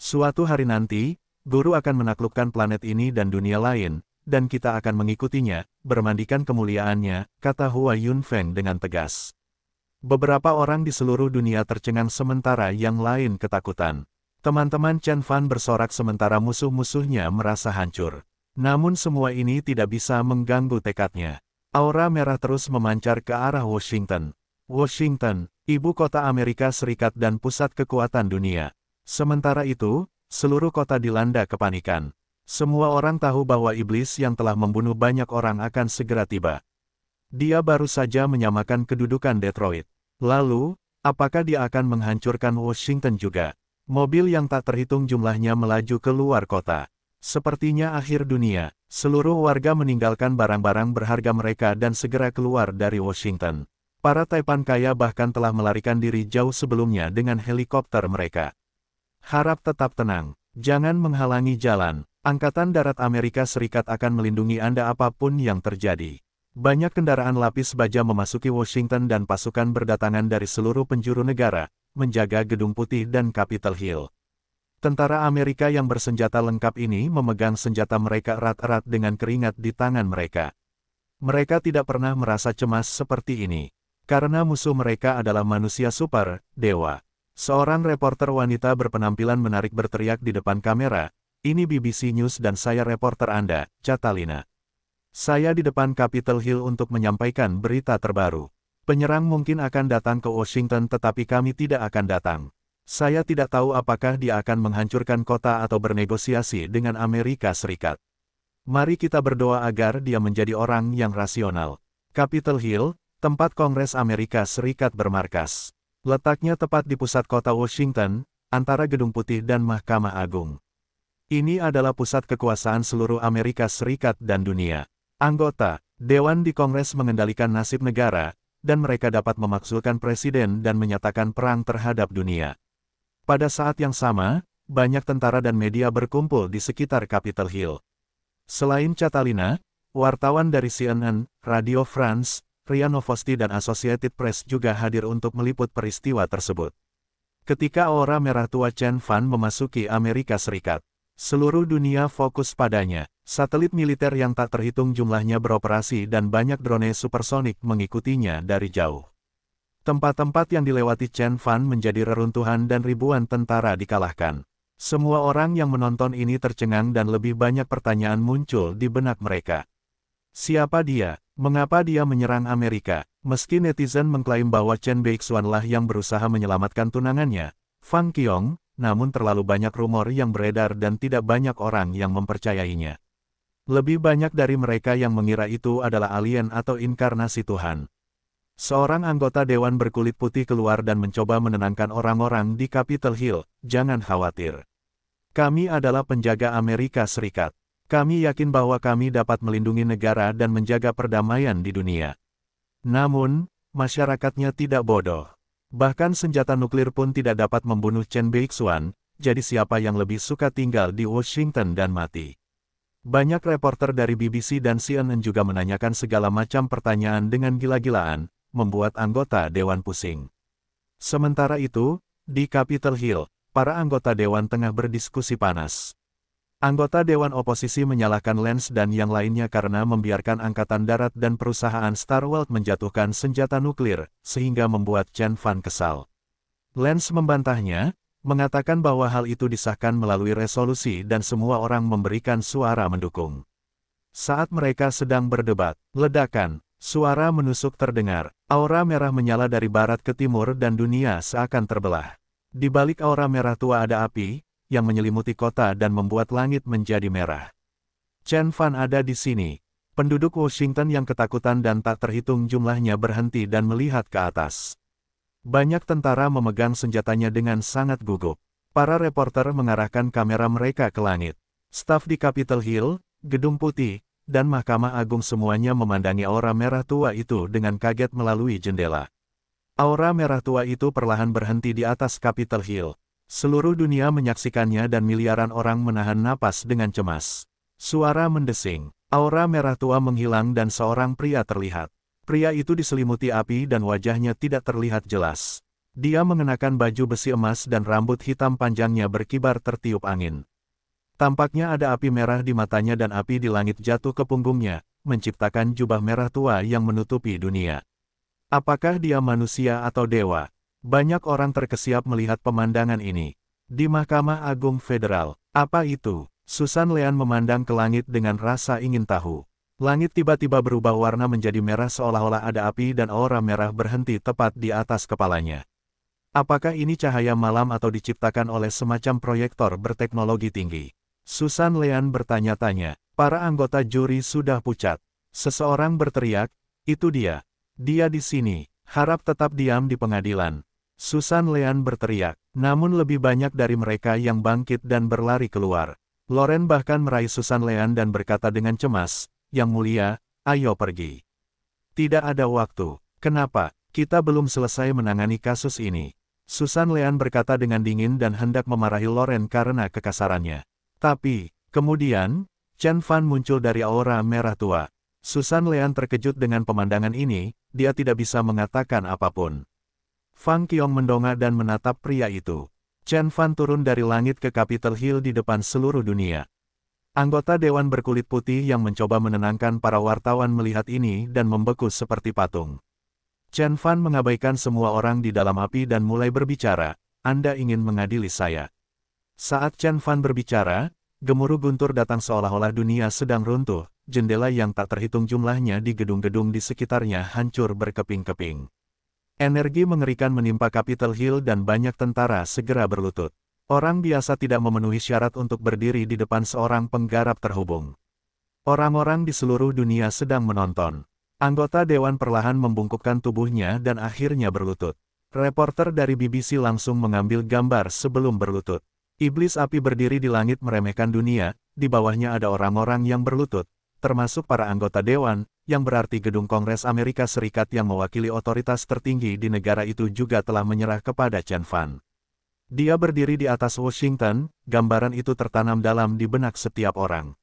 Suatu hari nanti, guru akan menaklukkan planet ini dan dunia lain, dan kita akan mengikutinya, bermandikan kemuliaannya, kata Hua Yunfeng dengan tegas. Beberapa orang di seluruh dunia tercengang sementara yang lain ketakutan. Teman-teman Chen Fan bersorak sementara musuh-musuhnya merasa hancur. Namun semua ini tidak bisa mengganggu tekadnya. Aura merah terus memancar ke arah Washington. Washington, ibu kota Amerika Serikat dan pusat kekuatan dunia. Sementara itu, seluruh kota dilanda kepanikan. Semua orang tahu bahwa iblis yang telah membunuh banyak orang akan segera tiba. Dia baru saja menyamakan kedudukan Detroit. Lalu, apakah dia akan menghancurkan Washington juga? Mobil yang tak terhitung jumlahnya melaju ke luar kota. Sepertinya akhir dunia, seluruh warga meninggalkan barang-barang berharga mereka dan segera keluar dari Washington. Para Taipan kaya bahkan telah melarikan diri jauh sebelumnya dengan helikopter mereka. Harap tetap tenang, jangan menghalangi jalan. Angkatan Darat Amerika Serikat akan melindungi Anda apapun yang terjadi. Banyak kendaraan lapis baja memasuki Washington dan pasukan berdatangan dari seluruh penjuru negara, menjaga Gedung Putih dan Capitol Hill. Tentara Amerika yang bersenjata lengkap ini memegang senjata mereka erat-erat dengan keringat di tangan mereka. Mereka tidak pernah merasa cemas seperti ini, karena musuh mereka adalah manusia super, dewa. Seorang reporter wanita berpenampilan menarik berteriak di depan kamera, ini BBC News dan saya reporter Anda, Catalina. Saya di depan Capitol Hill untuk menyampaikan berita terbaru. Penyerang mungkin akan datang ke Washington tetapi kami tidak akan datang. Saya tidak tahu apakah dia akan menghancurkan kota atau bernegosiasi dengan Amerika Serikat. Mari kita berdoa agar dia menjadi orang yang rasional. Capitol Hill, tempat Kongres Amerika Serikat bermarkas. Letaknya tepat di pusat kota Washington, antara Gedung Putih dan Mahkamah Agung. Ini adalah pusat kekuasaan seluruh Amerika Serikat dan dunia. Anggota, Dewan di Kongres mengendalikan nasib negara, dan mereka dapat memaksulkan presiden dan menyatakan perang terhadap dunia. Pada saat yang sama, banyak tentara dan media berkumpul di sekitar Capitol Hill. Selain Catalina, wartawan dari CNN, Radio France, Ria Novosti dan Associated Press juga hadir untuk meliput peristiwa tersebut. Ketika aura merah tua Chen Fan memasuki Amerika Serikat, seluruh dunia fokus padanya. Satelit militer yang tak terhitung jumlahnya beroperasi dan banyak drone supersonik mengikutinya dari jauh. Tempat-tempat yang dilewati Chen Fan menjadi reruntuhan dan ribuan tentara dikalahkan. Semua orang yang menonton ini tercengang dan lebih banyak pertanyaan muncul di benak mereka. Siapa dia? Mengapa dia menyerang Amerika? Meski netizen mengklaim bahwa Chen Beixuan lah yang berusaha menyelamatkan tunangannya, Fang Qiong, namun terlalu banyak rumor yang beredar dan tidak banyak orang yang mempercayainya. Lebih banyak dari mereka yang mengira itu adalah alien atau inkarnasi Tuhan. Seorang anggota dewan berkulit putih keluar dan mencoba menenangkan orang-orang di Capitol Hill, jangan khawatir. Kami adalah penjaga Amerika Serikat. Kami yakin bahwa kami dapat melindungi negara dan menjaga perdamaian di dunia. Namun, masyarakatnya tidak bodoh. Bahkan senjata nuklir pun tidak dapat membunuh Chen Beixuan, jadi siapa yang lebih suka tinggal di Washington dan mati. Banyak reporter dari BBC dan CNN juga menanyakan segala macam pertanyaan dengan gila-gilaan, membuat anggota Dewan pusing. Sementara itu, di Capitol Hill, para anggota Dewan tengah berdiskusi panas. Anggota Dewan Oposisi menyalahkan Lens dan yang lainnya karena membiarkan Angkatan Darat dan perusahaan Starworld menjatuhkan senjata nuklir, sehingga membuat Chen Fan kesal. Lens membantahnya, mengatakan bahwa hal itu disahkan melalui resolusi dan semua orang memberikan suara mendukung. Saat mereka sedang berdebat, ledakan, suara menusuk terdengar, aura merah menyala dari barat ke timur dan dunia seakan terbelah. Di balik aura merah tua ada api, yang menyelimuti kota dan membuat langit menjadi merah. Chen Fan ada di sini. Penduduk Washington yang ketakutan dan tak terhitung jumlahnya berhenti dan melihat ke atas. Banyak tentara memegang senjatanya dengan sangat gugup. Para reporter mengarahkan kamera mereka ke langit. Staf di Capitol Hill, Gedung Putih, dan Mahkamah Agung semuanya memandangi aura merah tua itu dengan kaget melalui jendela. Aura merah tua itu perlahan berhenti di atas Capitol Hill, Seluruh dunia menyaksikannya dan miliaran orang menahan napas dengan cemas. Suara mendesing, aura merah tua menghilang dan seorang pria terlihat. Pria itu diselimuti api dan wajahnya tidak terlihat jelas. Dia mengenakan baju besi emas dan rambut hitam panjangnya berkibar tertiup angin. Tampaknya ada api merah di matanya dan api di langit jatuh ke punggungnya, menciptakan jubah merah tua yang menutupi dunia. Apakah dia manusia atau dewa? Banyak orang terkesiap melihat pemandangan ini. Di Mahkamah Agung Federal, apa itu? Susan Lean memandang ke langit dengan rasa ingin tahu. Langit tiba-tiba berubah warna menjadi merah seolah-olah ada api dan aura merah berhenti tepat di atas kepalanya. Apakah ini cahaya malam atau diciptakan oleh semacam proyektor berteknologi tinggi? Susan Lean bertanya-tanya. Para anggota juri sudah pucat. Seseorang berteriak, itu dia. Dia di sini, harap tetap diam di pengadilan. Susan Lean berteriak, namun lebih banyak dari mereka yang bangkit dan berlari keluar. Loren bahkan meraih Susan Lean dan berkata dengan cemas, Yang mulia, ayo pergi. Tidak ada waktu. Kenapa? Kita belum selesai menangani kasus ini. Susan Lean berkata dengan dingin dan hendak memarahi Loren karena kekasarannya. Tapi, kemudian, Chen Fan muncul dari aura merah tua. Susan Lean terkejut dengan pemandangan ini, dia tidak bisa mengatakan apapun. Fang Qiong mendongak dan menatap pria itu. Chen Fan turun dari langit ke Capitol Hill di depan seluruh dunia. Anggota Dewan berkulit putih yang mencoba menenangkan para wartawan melihat ini dan membeku seperti patung. Chen Fan mengabaikan semua orang di dalam api dan mulai berbicara, Anda ingin mengadili saya. Saat Chen Fan berbicara, gemuruh guntur datang seolah-olah dunia sedang runtuh, jendela yang tak terhitung jumlahnya di gedung-gedung di sekitarnya hancur berkeping-keping. Energi mengerikan menimpa Capitol Hill dan banyak tentara segera berlutut. Orang biasa tidak memenuhi syarat untuk berdiri di depan seorang penggarap terhubung. Orang-orang di seluruh dunia sedang menonton. Anggota Dewan perlahan membungkukkan tubuhnya dan akhirnya berlutut. Reporter dari BBC langsung mengambil gambar sebelum berlutut. Iblis api berdiri di langit meremehkan dunia, di bawahnya ada orang-orang yang berlutut, termasuk para anggota dewan, yang berarti gedung Kongres Amerika Serikat yang mewakili otoritas tertinggi di negara itu juga telah menyerah kepada Chen Fan. Dia berdiri di atas Washington, gambaran itu tertanam dalam di benak setiap orang.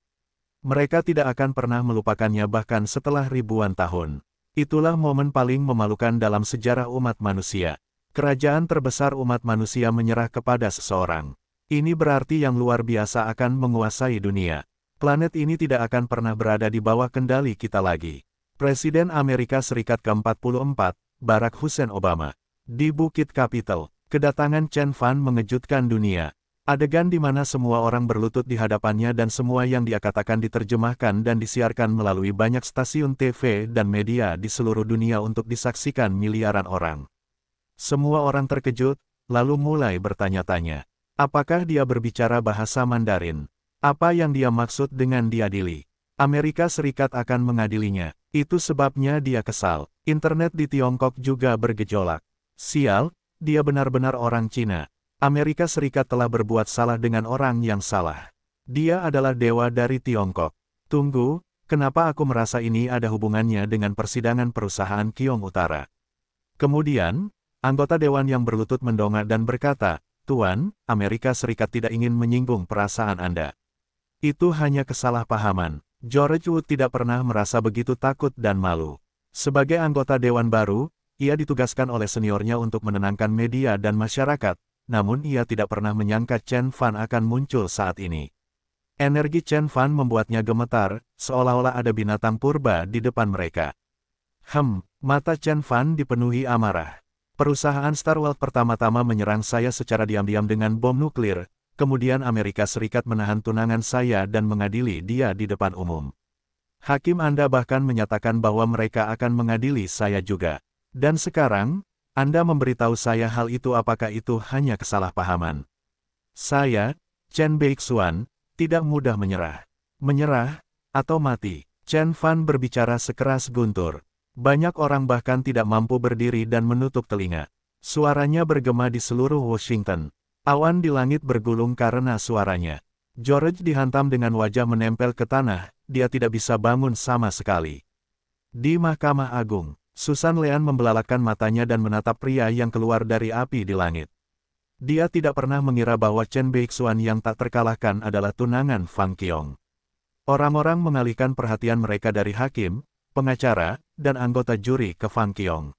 Mereka tidak akan pernah melupakannya bahkan setelah ribuan tahun. Itulah momen paling memalukan dalam sejarah umat manusia. Kerajaan terbesar umat manusia menyerah kepada seseorang. Ini berarti yang luar biasa akan menguasai dunia. Planet ini tidak akan pernah berada di bawah kendali kita lagi. Presiden Amerika Serikat ke-44, Barack Hussein Obama. Di Bukit Capitol, kedatangan Chen Fan mengejutkan dunia. Adegan di mana semua orang berlutut di hadapannya dan semua yang dia katakan diterjemahkan dan disiarkan melalui banyak stasiun TV dan media di seluruh dunia untuk disaksikan miliaran orang. Semua orang terkejut, lalu mulai bertanya-tanya. Apakah dia berbicara bahasa Mandarin? Apa yang dia maksud dengan diadili? Amerika Serikat akan mengadilinya. Itu sebabnya dia kesal. Internet di Tiongkok juga bergejolak. Sial, dia benar-benar orang Cina. Amerika Serikat telah berbuat salah dengan orang yang salah. Dia adalah dewa dari Tiongkok. Tunggu, kenapa aku merasa ini ada hubungannya dengan persidangan perusahaan Kiong Utara? Kemudian, anggota dewan yang berlutut mendongak dan berkata, Tuan, Amerika Serikat tidak ingin menyinggung perasaan Anda. Itu hanya kesalahpahaman. George Wood tidak pernah merasa begitu takut dan malu. Sebagai anggota Dewan baru, ia ditugaskan oleh seniornya untuk menenangkan media dan masyarakat, namun ia tidak pernah menyangka Chen Fan akan muncul saat ini. Energi Chen Fan membuatnya gemetar, seolah-olah ada binatang purba di depan mereka. Hem, mata Chen Fan dipenuhi amarah. Perusahaan Star World pertama-tama menyerang saya secara diam-diam dengan bom nuklir, kemudian Amerika Serikat menahan tunangan saya dan mengadili dia di depan umum. Hakim Anda bahkan menyatakan bahwa mereka akan mengadili saya juga. Dan sekarang, Anda memberitahu saya hal itu apakah itu hanya kesalahpahaman. Saya, Chen Beixuan, tidak mudah menyerah. Menyerah, atau mati. Chen Fan berbicara sekeras guntur. Banyak orang bahkan tidak mampu berdiri dan menutup telinga. Suaranya bergema di seluruh Washington. Awan di langit bergulung karena suaranya. George dihantam dengan wajah menempel ke tanah, dia tidak bisa bangun sama sekali. Di Mahkamah Agung, Susan Lean membelalakan matanya dan menatap pria yang keluar dari api di langit. Dia tidak pernah mengira bahwa Chen Beixuan yang tak terkalahkan adalah tunangan Fang Qiong. Orang-orang mengalihkan perhatian mereka dari hakim, pengacara, dan anggota juri ke Fang Qiong.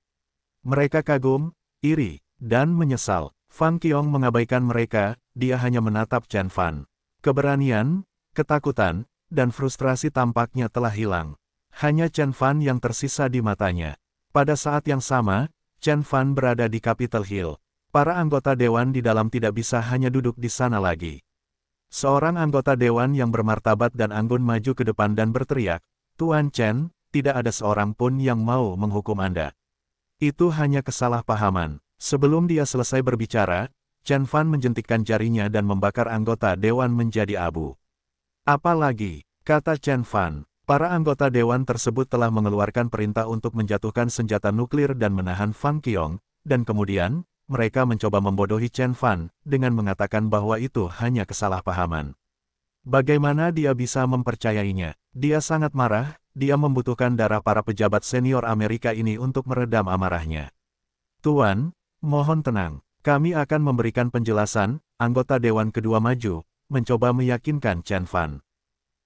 Mereka kagum, iri, dan menyesal. Fan Qiong mengabaikan mereka, dia hanya menatap Chen Fan. Keberanian, ketakutan, dan frustrasi tampaknya telah hilang. Hanya Chen Fan yang tersisa di matanya. Pada saat yang sama, Chen Fan berada di Capitol Hill. Para anggota dewan di dalam tidak bisa hanya duduk di sana lagi. Seorang anggota dewan yang bermartabat dan anggun maju ke depan dan berteriak, Tuan Chen, tidak ada seorang pun yang mau menghukum Anda. Itu hanya kesalahpahaman. Sebelum dia selesai berbicara, Chen Fan menjentikkan jarinya dan membakar anggota dewan menjadi abu. Apalagi, kata Chen Fan, para anggota dewan tersebut telah mengeluarkan perintah untuk menjatuhkan senjata nuklir dan menahan Fang Qiong, dan kemudian, mereka mencoba membodohi Chen Fan dengan mengatakan bahwa itu hanya kesalahpahaman. Bagaimana dia bisa mempercayainya? Dia sangat marah, dia membutuhkan darah para pejabat senior Amerika ini untuk meredam amarahnya. Tuan, Mohon tenang, kami akan memberikan penjelasan, anggota Dewan Kedua maju, mencoba meyakinkan Chen Fan.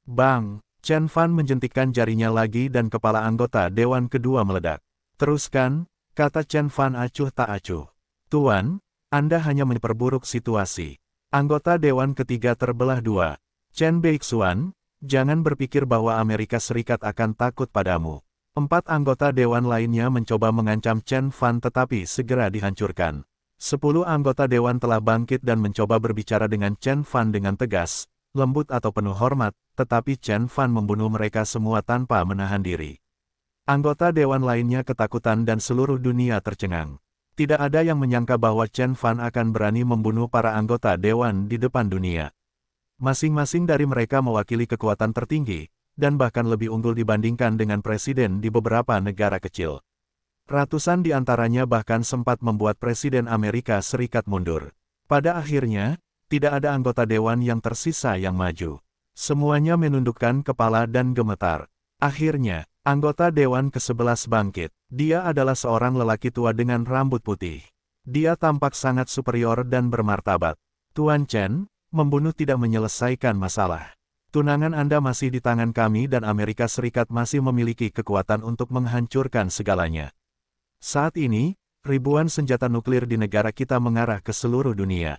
Bang, Chen Fan menjentikkan jarinya lagi dan kepala anggota Dewan Kedua meledak. Teruskan, kata Chen Fan acuh tak acuh. Tuan, Anda hanya memperburuk situasi. Anggota Dewan Ketiga terbelah dua. Chen Beixuan, jangan berpikir bahwa Amerika Serikat akan takut padamu. Empat anggota dewan lainnya mencoba mengancam Chen Fan tetapi segera dihancurkan. Sepuluh anggota dewan telah bangkit dan mencoba berbicara dengan Chen Fan dengan tegas, lembut atau penuh hormat, tetapi Chen Fan membunuh mereka semua tanpa menahan diri. Anggota dewan lainnya ketakutan dan seluruh dunia tercengang. Tidak ada yang menyangka bahwa Chen Fan akan berani membunuh para anggota dewan di depan dunia. Masing-masing dari mereka mewakili kekuatan tertinggi, dan bahkan lebih unggul dibandingkan dengan presiden di beberapa negara kecil. Ratusan di antaranya bahkan sempat membuat Presiden Amerika Serikat mundur. Pada akhirnya, tidak ada anggota dewan yang tersisa yang maju. Semuanya menundukkan kepala dan gemetar. Akhirnya, anggota dewan ke-11 bangkit. Dia adalah seorang lelaki tua dengan rambut putih. Dia tampak sangat superior dan bermartabat. Tuan Chen, membunuh tidak menyelesaikan masalah. Tunangan Anda masih di tangan kami dan Amerika Serikat masih memiliki kekuatan untuk menghancurkan segalanya. Saat ini, ribuan senjata nuklir di negara kita mengarah ke seluruh dunia.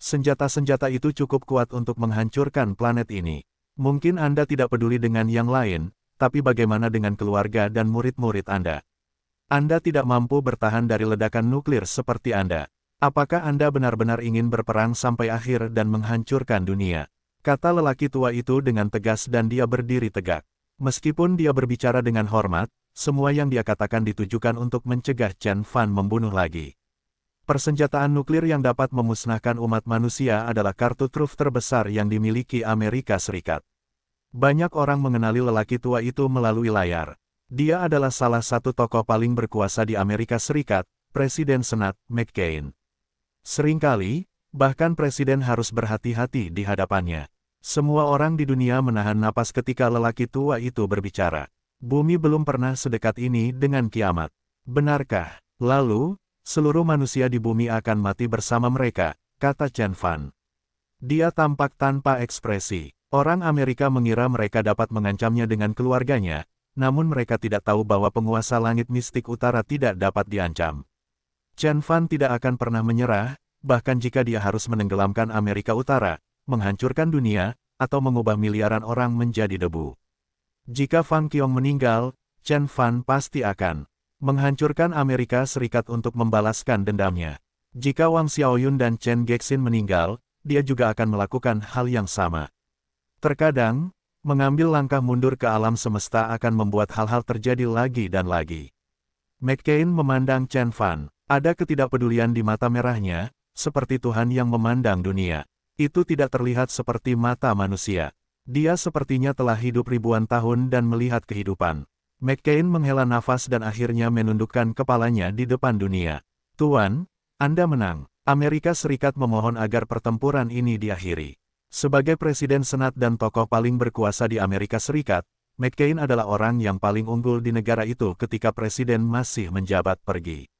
Senjata-senjata itu cukup kuat untuk menghancurkan planet ini. Mungkin Anda tidak peduli dengan yang lain, tapi bagaimana dengan keluarga dan murid-murid Anda? Anda tidak mampu bertahan dari ledakan nuklir seperti Anda. Apakah Anda benar-benar ingin berperang sampai akhir dan menghancurkan dunia? Kata lelaki tua itu dengan tegas dan dia berdiri tegak. Meskipun dia berbicara dengan hormat, semua yang dia katakan ditujukan untuk mencegah Chen Fan membunuh lagi. Persenjataan nuklir yang dapat memusnahkan umat manusia adalah kartu truf terbesar yang dimiliki Amerika Serikat. Banyak orang mengenali lelaki tua itu melalui layar. Dia adalah salah satu tokoh paling berkuasa di Amerika Serikat, Presiden Senat, McCain. Seringkali, Bahkan presiden harus berhati-hati di hadapannya. Semua orang di dunia menahan napas ketika lelaki tua itu berbicara. Bumi belum pernah sedekat ini dengan kiamat. Benarkah? Lalu, seluruh manusia di bumi akan mati bersama mereka, kata Chen Fan. Dia tampak tanpa ekspresi. Orang Amerika mengira mereka dapat mengancamnya dengan keluarganya, namun mereka tidak tahu bahwa penguasa langit mistik utara tidak dapat diancam. Chen Fan tidak akan pernah menyerah, bahkan jika dia harus menenggelamkan Amerika Utara, menghancurkan dunia, atau mengubah miliaran orang menjadi debu. Jika Fang Qiong meninggal, Chen Fan pasti akan menghancurkan Amerika Serikat untuk membalaskan dendamnya. Jika Wang Xiaoyun dan Chen Gexin meninggal, dia juga akan melakukan hal yang sama. Terkadang, mengambil langkah mundur ke alam semesta akan membuat hal-hal terjadi lagi dan lagi. McCain memandang Chen Fan. Ada ketidakpedulian di mata merahnya, seperti Tuhan yang memandang dunia. Itu tidak terlihat seperti mata manusia. Dia sepertinya telah hidup ribuan tahun dan melihat kehidupan. McCain menghela nafas dan akhirnya menundukkan kepalanya di depan dunia. Tuan, Anda menang. Amerika Serikat memohon agar pertempuran ini diakhiri. Sebagai Presiden Senat dan tokoh paling berkuasa di Amerika Serikat, McCain adalah orang yang paling unggul di negara itu ketika Presiden masih menjabat pergi.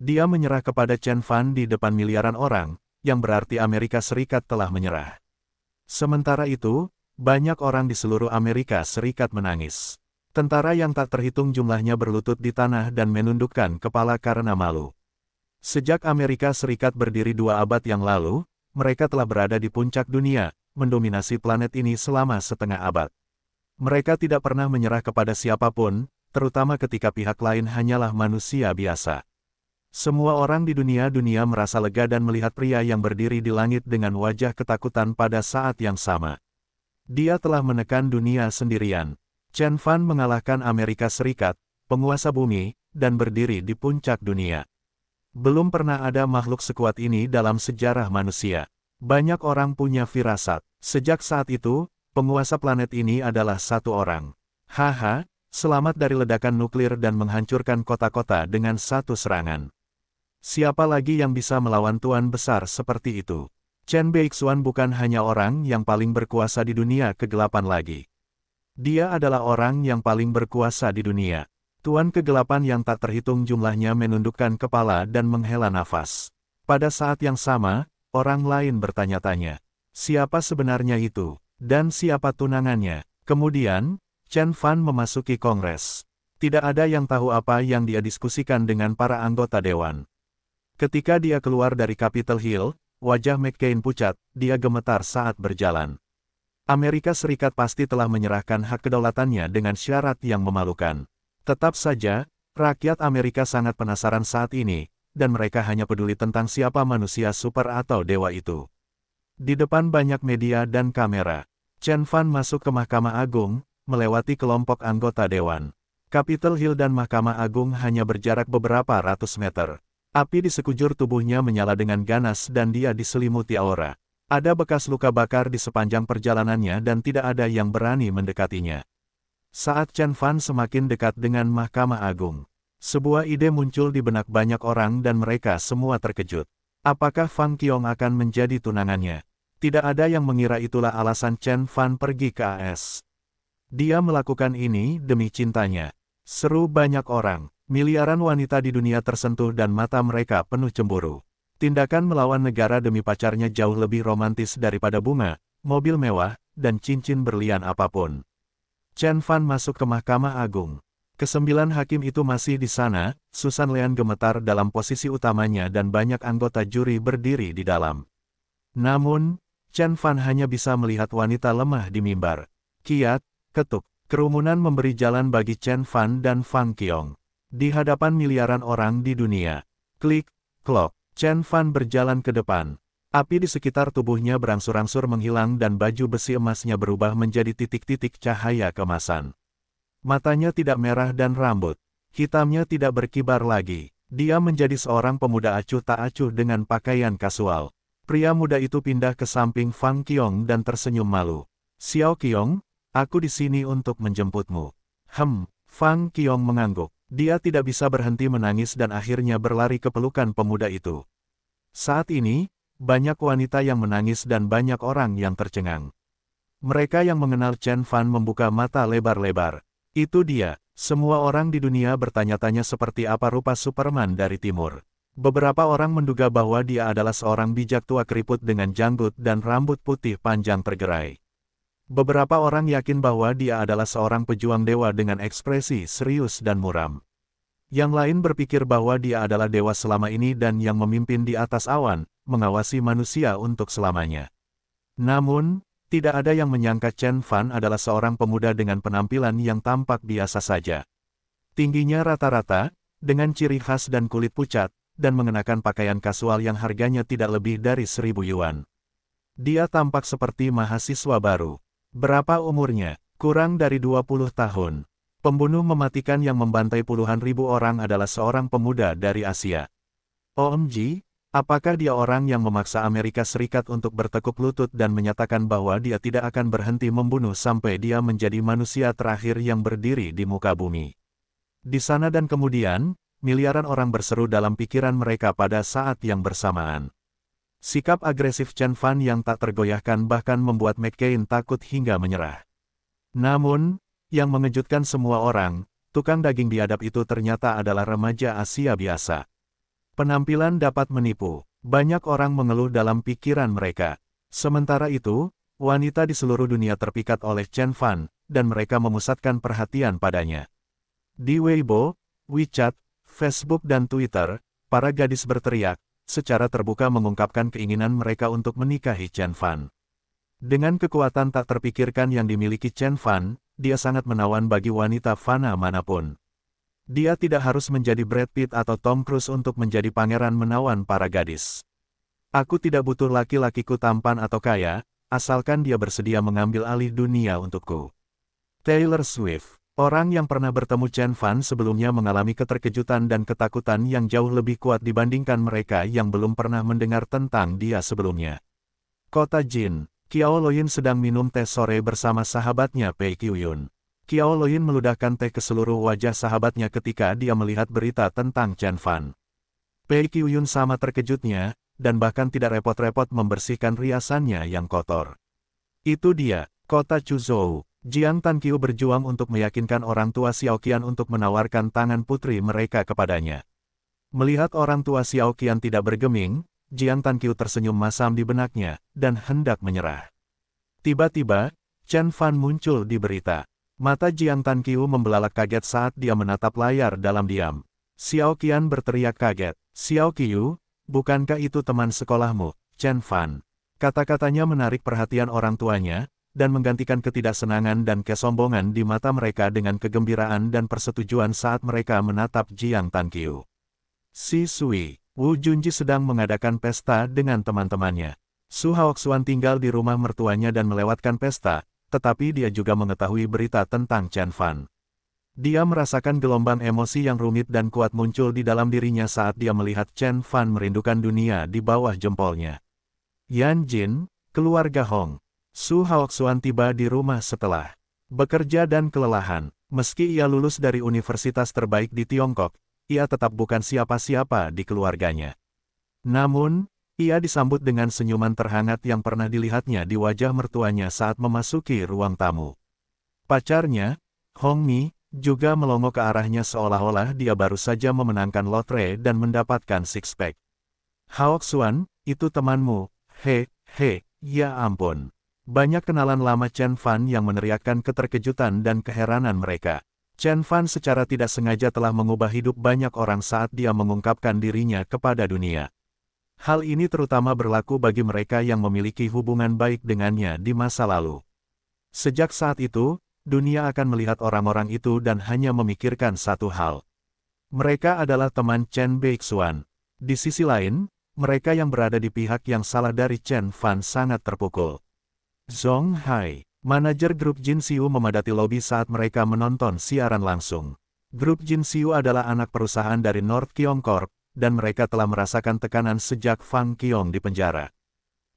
Dia menyerah kepada Chen Fan di depan miliaran orang, yang berarti Amerika Serikat telah menyerah. Sementara itu, banyak orang di seluruh Amerika Serikat menangis. Tentara yang tak terhitung jumlahnya berlutut di tanah dan menundukkan kepala karena malu. Sejak Amerika Serikat berdiri dua abad yang lalu, mereka telah berada di puncak dunia, mendominasi planet ini selama setengah abad. Mereka tidak pernah menyerah kepada siapapun, terutama ketika pihak lain hanyalah manusia biasa. Semua orang di dunia-dunia merasa lega dan melihat pria yang berdiri di langit dengan wajah ketakutan pada saat yang sama. Dia telah menekan dunia sendirian. Chen Fan mengalahkan Amerika Serikat, penguasa bumi, dan berdiri di puncak dunia. Belum pernah ada makhluk sekuat ini dalam sejarah manusia. Banyak orang punya firasat. Sejak saat itu, penguasa planet ini adalah satu orang. Haha, selamat dari ledakan nuklir dan menghancurkan kota-kota dengan satu serangan. Siapa lagi yang bisa melawan tuan besar seperti itu? Chen Beixuan bukan hanya orang yang paling berkuasa di dunia kegelapan lagi. Dia adalah orang yang paling berkuasa di dunia. Tuan kegelapan yang tak terhitung jumlahnya menundukkan kepala dan menghela nafas. Pada saat yang sama, orang lain bertanya-tanya, siapa sebenarnya itu, dan siapa tunangannya. Kemudian, Chen Fan memasuki kongres. Tidak ada yang tahu apa yang dia diskusikan dengan para anggota dewan. Ketika dia keluar dari Capitol Hill, wajah McCain pucat, dia gemetar saat berjalan. Amerika Serikat pasti telah menyerahkan hak kedaulatannya dengan syarat yang memalukan. Tetap saja, rakyat Amerika sangat penasaran saat ini, dan mereka hanya peduli tentang siapa manusia super atau dewa itu. Di depan banyak media dan kamera, Chen Fan masuk ke Mahkamah Agung, melewati kelompok anggota Dewan. Capitol Hill dan Mahkamah Agung hanya berjarak beberapa ratus meter. Api di sekujur tubuhnya menyala dengan ganas dan dia diselimuti aura. Ada bekas luka bakar di sepanjang perjalanannya dan tidak ada yang berani mendekatinya. Saat Chen Fan semakin dekat dengan Mahkamah Agung, sebuah ide muncul di benak banyak orang dan mereka semua terkejut. Apakah Fang Qiong akan menjadi tunangannya? Tidak ada yang mengira itulah alasan Chen Fan pergi ke AS. Dia melakukan ini demi cintanya. Seru banyak orang. Miliaran wanita di dunia tersentuh dan mata mereka penuh cemburu. Tindakan melawan negara demi pacarnya jauh lebih romantis daripada bunga, mobil mewah, dan cincin berlian apapun. Chen Fan masuk ke Mahkamah Agung. Kesembilan hakim itu masih di sana, Susan Lian gemetar dalam posisi utamanya dan banyak anggota juri berdiri di dalam. Namun, Chen Fan hanya bisa melihat wanita lemah di mimbar. Kiat, ketuk, kerumunan memberi jalan bagi Chen Fan dan Fang Qiong. Di hadapan miliaran orang di dunia. Klik, klok, Chen Fan berjalan ke depan. Api di sekitar tubuhnya berangsur-angsur menghilang dan baju besi emasnya berubah menjadi titik-titik cahaya kemasan. Matanya tidak merah dan rambut. Hitamnya tidak berkibar lagi. Dia menjadi seorang pemuda acuh tak acuh dengan pakaian kasual. Pria muda itu pindah ke samping Fang Qiong dan tersenyum malu. Xiao Qiong, aku di sini untuk menjemputmu. Hem, Fang Qiong mengangguk. Dia tidak bisa berhenti menangis dan akhirnya berlari ke pelukan pemuda itu. Saat ini, banyak wanita yang menangis dan banyak orang yang tercengang. Mereka yang mengenal Chen Fan membuka mata lebar-lebar. Itu dia, semua orang di dunia bertanya-tanya seperti apa rupa Superman dari timur. Beberapa orang menduga bahwa dia adalah seorang bijak tua keriput dengan janggut dan rambut putih panjang tergerai. Beberapa orang yakin bahwa dia adalah seorang pejuang dewa dengan ekspresi serius dan muram. Yang lain berpikir bahwa dia adalah dewa selama ini dan yang memimpin di atas awan, mengawasi manusia untuk selamanya. Namun, tidak ada yang menyangka Chen Fan adalah seorang pemuda dengan penampilan yang tampak biasa saja. Tingginya rata-rata, dengan ciri khas dan kulit pucat, dan mengenakan pakaian kasual yang harganya tidak lebih dari seribu yuan. Dia tampak seperti mahasiswa baru. Berapa umurnya? Kurang dari 20 tahun. Pembunuh mematikan yang membantai puluhan ribu orang adalah seorang pemuda dari Asia. OMG, apakah dia orang yang memaksa Amerika Serikat untuk bertekuk lutut dan menyatakan bahwa dia tidak akan berhenti membunuh sampai dia menjadi manusia terakhir yang berdiri di muka bumi? Di sana dan kemudian, miliaran orang berseru dalam pikiran mereka pada saat yang bersamaan. Sikap agresif Chen Fan yang tak tergoyahkan bahkan membuat McCain takut hingga menyerah. Namun, yang mengejutkan semua orang, tukang daging biadab itu ternyata adalah remaja Asia biasa. Penampilan dapat menipu, banyak orang mengeluh dalam pikiran mereka. Sementara itu, wanita di seluruh dunia terpikat oleh Chen Fan, dan mereka memusatkan perhatian padanya. Di Weibo, WeChat, Facebook dan Twitter, para gadis berteriak, secara terbuka mengungkapkan keinginan mereka untuk menikahi Chen Fan. Dengan kekuatan tak terpikirkan yang dimiliki Chen Fan, dia sangat menawan bagi wanita fana manapun. Dia tidak harus menjadi Brad Pitt atau Tom Cruise untuk menjadi pangeran menawan para gadis. Aku tidak butuh laki-lakiku tampan atau kaya, asalkan dia bersedia mengambil alih dunia untukku. Taylor Swift Orang yang pernah bertemu Chen Fan sebelumnya mengalami keterkejutan dan ketakutan yang jauh lebih kuat dibandingkan mereka yang belum pernah mendengar tentang dia sebelumnya. Kota Jin, Qiao Loyin sedang minum teh sore bersama sahabatnya Pei Qiyun. Qiao Loyin meludahkan teh ke seluruh wajah sahabatnya ketika dia melihat berita tentang Chen Fan. Pei Qiyun sama terkejutnya, dan bahkan tidak repot-repot membersihkan riasannya yang kotor. Itu dia, kota Chuzhou, Jiang Qiu berjuang untuk meyakinkan orang tua Xiao Qian untuk menawarkan tangan putri mereka kepadanya. Melihat orang tua Xiao Qian tidak bergeming, Jiang Qiu tersenyum masam di benaknya, dan hendak menyerah. Tiba-tiba, Chen Fan muncul di berita. Mata Jiang Qiu membelalak kaget saat dia menatap layar dalam diam. Xiao Qian berteriak kaget. Xiao Qiu, bukankah itu teman sekolahmu, Chen Fan? Kata-katanya menarik perhatian orang tuanya, dan menggantikan ketidaksenangan dan kesombongan di mata mereka dengan kegembiraan dan persetujuan saat mereka menatap Jiang Tanqiu. Si Sui, Wu Junji sedang mengadakan pesta dengan teman-temannya. Su Haoxuan tinggal di rumah mertuanya dan melewatkan pesta, tetapi dia juga mengetahui berita tentang Chen Fan. Dia merasakan gelombang emosi yang rumit dan kuat muncul di dalam dirinya saat dia melihat Chen Fan merindukan dunia di bawah jempolnya. Yan Jin, keluarga Hong, Su Xuan tiba di rumah setelah bekerja dan kelelahan. Meski ia lulus dari universitas terbaik di Tiongkok, ia tetap bukan siapa-siapa di keluarganya. Namun, ia disambut dengan senyuman terhangat yang pernah dilihatnya di wajah mertuanya saat memasuki ruang tamu. Pacarnya, Hong Mi, juga melongo ke arahnya seolah-olah dia baru saja memenangkan lotre dan mendapatkan six-pack. Haok Xuan, itu temanmu, he, he, ya ampun. Banyak kenalan lama Chen Fan yang meneriakkan keterkejutan dan keheranan mereka. Chen Fan secara tidak sengaja telah mengubah hidup banyak orang saat dia mengungkapkan dirinya kepada dunia. Hal ini terutama berlaku bagi mereka yang memiliki hubungan baik dengannya di masa lalu. Sejak saat itu, dunia akan melihat orang-orang itu dan hanya memikirkan satu hal. Mereka adalah teman Chen Beixuan. Di sisi lain, mereka yang berada di pihak yang salah dari Chen Fan sangat terpukul. Zong Hai, manajer grup Jin Siu memadati lobi saat mereka menonton siaran langsung. Grup Jin Siu adalah anak perusahaan dari North Kyong Corp, dan mereka telah merasakan tekanan sejak Fang Kyong di penjara.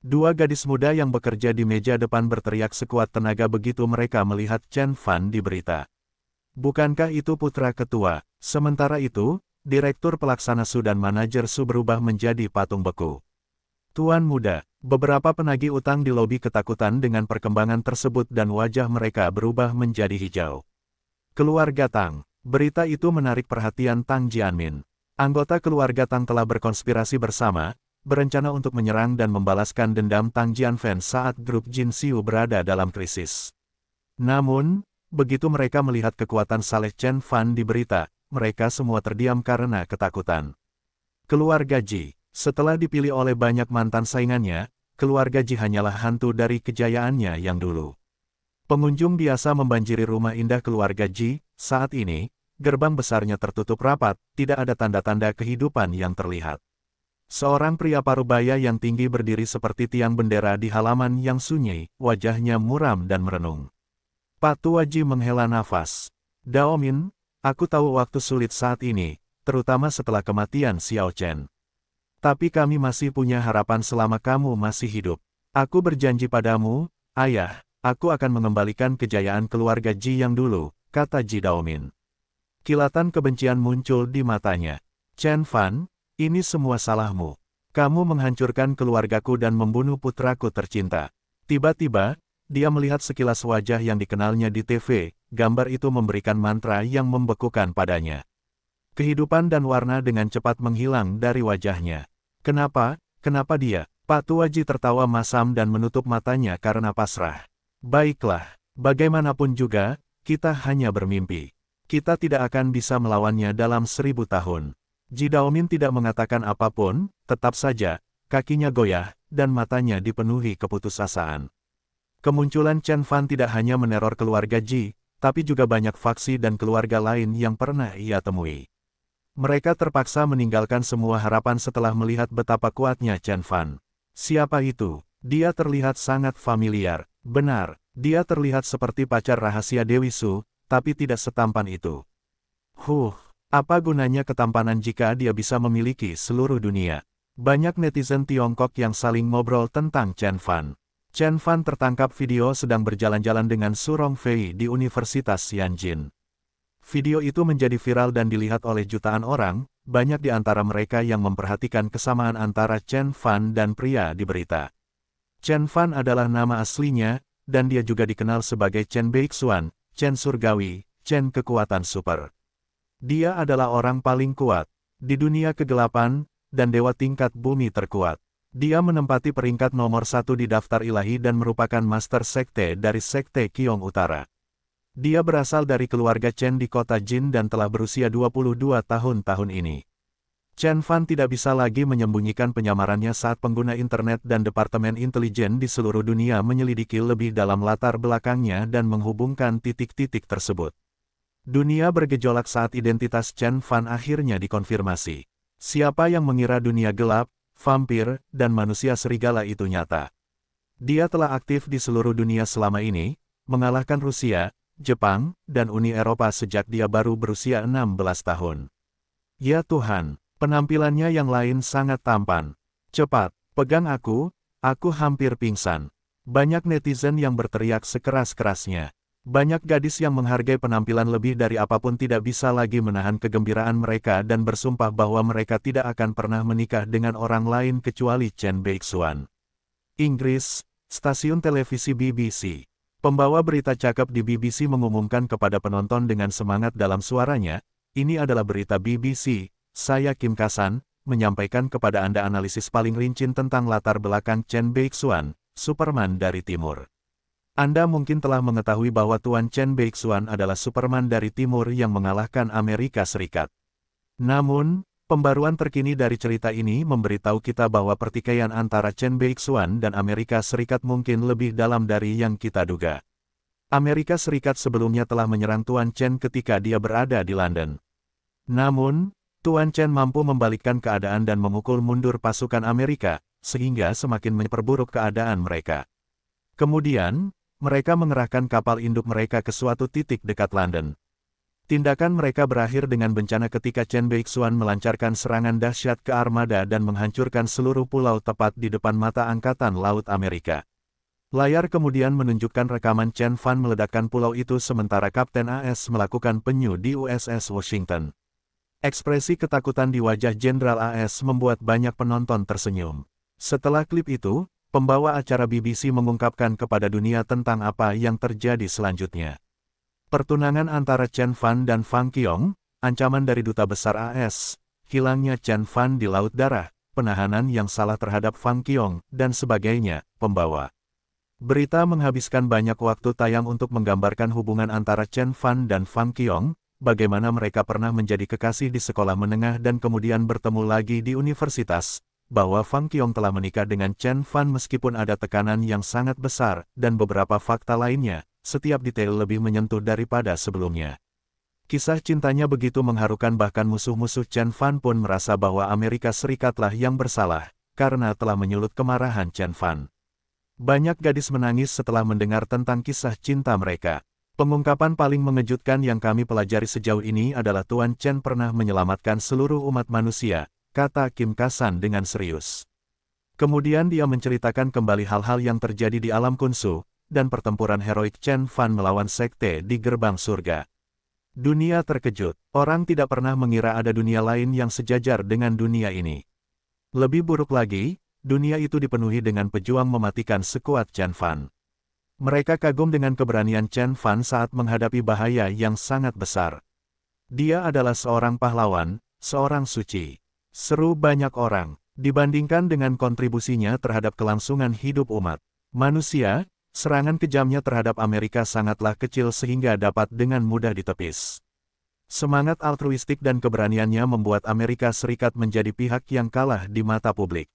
Dua gadis muda yang bekerja di meja depan berteriak sekuat tenaga begitu mereka melihat Chen Fan di berita. Bukankah itu putra ketua? Sementara itu, Direktur Pelaksana Su dan Manajer Su berubah menjadi patung beku. Tuan muda, beberapa penagih utang di lobi ketakutan dengan perkembangan tersebut dan wajah mereka berubah menjadi hijau. Keluarga Tang, berita itu menarik perhatian Tang Jianmin. Anggota keluarga Tang telah berkonspirasi bersama, berencana untuk menyerang dan membalaskan dendam Tang Jianfen saat grup Jin Xiu berada dalam krisis. Namun, begitu mereka melihat kekuatan Saleh Chen Fan di berita, mereka semua terdiam karena ketakutan. Keluarga Ji, setelah dipilih oleh banyak mantan saingannya, keluarga Ji hanyalah hantu dari kejayaannya yang dulu. Pengunjung biasa membanjiri rumah indah keluarga Ji, saat ini, gerbang besarnya tertutup rapat, tidak ada tanda-tanda kehidupan yang terlihat. Seorang pria parubaya yang tinggi berdiri seperti tiang bendera di halaman yang sunyi, wajahnya muram dan merenung. Pak Tua Ji menghela nafas. Daomin, aku tahu waktu sulit saat ini, terutama setelah kematian Xiao Chen. Tapi kami masih punya harapan selama kamu masih hidup. Aku berjanji padamu, ayah, aku akan mengembalikan kejayaan keluarga Ji yang dulu, kata Ji Daomin. Kilatan kebencian muncul di matanya. Chen Fan, ini semua salahmu. Kamu menghancurkan keluargaku dan membunuh putraku tercinta. Tiba-tiba, dia melihat sekilas wajah yang dikenalnya di TV, gambar itu memberikan mantra yang membekukan padanya. Kehidupan dan warna dengan cepat menghilang dari wajahnya. Kenapa, kenapa dia? Pak Tuaji tertawa masam dan menutup matanya karena pasrah. Baiklah, bagaimanapun juga, kita hanya bermimpi. Kita tidak akan bisa melawannya dalam seribu tahun. Jidaomin tidak mengatakan apapun, tetap saja, kakinya goyah, dan matanya dipenuhi keputusasaan. Kemunculan Chen Fan tidak hanya meneror keluarga Ji, tapi juga banyak faksi dan keluarga lain yang pernah ia temui. Mereka terpaksa meninggalkan semua harapan setelah melihat betapa kuatnya Chen Fan. Siapa itu? Dia terlihat sangat familiar. Benar, dia terlihat seperti pacar rahasia Dewi Su, tapi tidak setampan itu. Huh, apa gunanya ketampanan jika dia bisa memiliki seluruh dunia? Banyak netizen Tiongkok yang saling ngobrol tentang Chen Fan. Chen Fan tertangkap video sedang berjalan-jalan dengan Su Rongfei di Universitas Yanjin. Video itu menjadi viral dan dilihat oleh jutaan orang, banyak di antara mereka yang memperhatikan kesamaan antara Chen Fan dan pria di berita. Chen Fan adalah nama aslinya, dan dia juga dikenal sebagai Chen Beixuan, Chen Surgawi, Chen Kekuatan Super. Dia adalah orang paling kuat di dunia kegelapan, dan dewa tingkat bumi terkuat. Dia menempati peringkat nomor satu di daftar ilahi dan merupakan master sekte dari Sekte Kiong Utara. Dia berasal dari keluarga Chen di kota Jin dan telah berusia 22 tahun tahun ini. Chen Fan tidak bisa lagi menyembunyikan penyamarannya saat pengguna internet dan Departemen Intelijen di seluruh dunia menyelidiki lebih dalam latar belakangnya dan menghubungkan titik-titik tersebut. Dunia bergejolak saat identitas Chen Fan akhirnya dikonfirmasi. Siapa yang mengira dunia gelap, vampir, dan manusia serigala itu nyata? Dia telah aktif di seluruh dunia selama ini, mengalahkan Rusia, Jepang, dan Uni Eropa sejak dia baru berusia 16 tahun. Ya Tuhan, penampilannya yang lain sangat tampan. Cepat, pegang aku, aku hampir pingsan. Banyak netizen yang berteriak sekeras-kerasnya. Banyak gadis yang menghargai penampilan lebih dari apapun tidak bisa lagi menahan kegembiraan mereka dan bersumpah bahwa mereka tidak akan pernah menikah dengan orang lain kecuali Chen Beixuan. Inggris, stasiun televisi BBC. Pembawa berita cakep di BBC mengumumkan kepada penonton dengan semangat dalam suaranya, ini adalah berita BBC, saya Kim Kasan, menyampaikan kepada Anda analisis paling rincin tentang latar belakang Chen Beixuan, Superman dari Timur. Anda mungkin telah mengetahui bahwa Tuan Chen Beixuan adalah Superman dari Timur yang mengalahkan Amerika Serikat. Namun, Pembaruan terkini dari cerita ini memberitahu kita bahwa pertikaian antara Chen Beixuan dan Amerika Serikat mungkin lebih dalam dari yang kita duga. Amerika Serikat sebelumnya telah menyerang Tuan Chen ketika dia berada di London. Namun, Tuan Chen mampu membalikkan keadaan dan memukul mundur pasukan Amerika, sehingga semakin memperburuk keadaan mereka. Kemudian, mereka mengerahkan kapal induk mereka ke suatu titik dekat London. Tindakan mereka berakhir dengan bencana ketika Chen Beixuan melancarkan serangan dahsyat ke armada dan menghancurkan seluruh pulau tepat di depan mata Angkatan Laut Amerika. Layar kemudian menunjukkan rekaman Chen Fan meledakkan pulau itu sementara Kapten AS melakukan penyu di USS Washington. Ekspresi ketakutan di wajah Jenderal AS membuat banyak penonton tersenyum. Setelah klip itu, pembawa acara BBC mengungkapkan kepada dunia tentang apa yang terjadi selanjutnya. Pertunangan antara Chen Fan dan Fang Qiong, ancaman dari Duta Besar AS, hilangnya Chen Fan di Laut Darah, penahanan yang salah terhadap Fang Qiong, dan sebagainya, pembawa. Berita menghabiskan banyak waktu tayang untuk menggambarkan hubungan antara Chen Fan dan Fang Qiong, bagaimana mereka pernah menjadi kekasih di sekolah menengah dan kemudian bertemu lagi di universitas, bahwa Fang Qiong telah menikah dengan Chen Fan meskipun ada tekanan yang sangat besar, dan beberapa fakta lainnya, setiap detail lebih menyentuh daripada sebelumnya. Kisah cintanya begitu mengharukan bahkan musuh-musuh Chen Fan pun merasa bahwa Amerika Serikatlah yang bersalah, karena telah menyulut kemarahan Chen Fan. Banyak gadis menangis setelah mendengar tentang kisah cinta mereka. Pengungkapan paling mengejutkan yang kami pelajari sejauh ini adalah Tuan Chen pernah menyelamatkan seluruh umat manusia, kata Kim Kasan dengan serius. Kemudian dia menceritakan kembali hal-hal yang terjadi di alam kunsu, dan pertempuran heroik Chen Fan melawan sekte di gerbang surga. Dunia terkejut, orang tidak pernah mengira ada dunia lain yang sejajar dengan dunia ini. Lebih buruk lagi, dunia itu dipenuhi dengan pejuang mematikan sekuat Chen Fan. Mereka kagum dengan keberanian Chen Fan saat menghadapi bahaya yang sangat besar. Dia adalah seorang pahlawan, seorang suci. Seru banyak orang, dibandingkan dengan kontribusinya terhadap kelangsungan hidup umat. Manusia, Serangan kejamnya terhadap Amerika sangatlah kecil sehingga dapat dengan mudah ditepis. Semangat altruistik dan keberaniannya membuat Amerika Serikat menjadi pihak yang kalah di mata publik.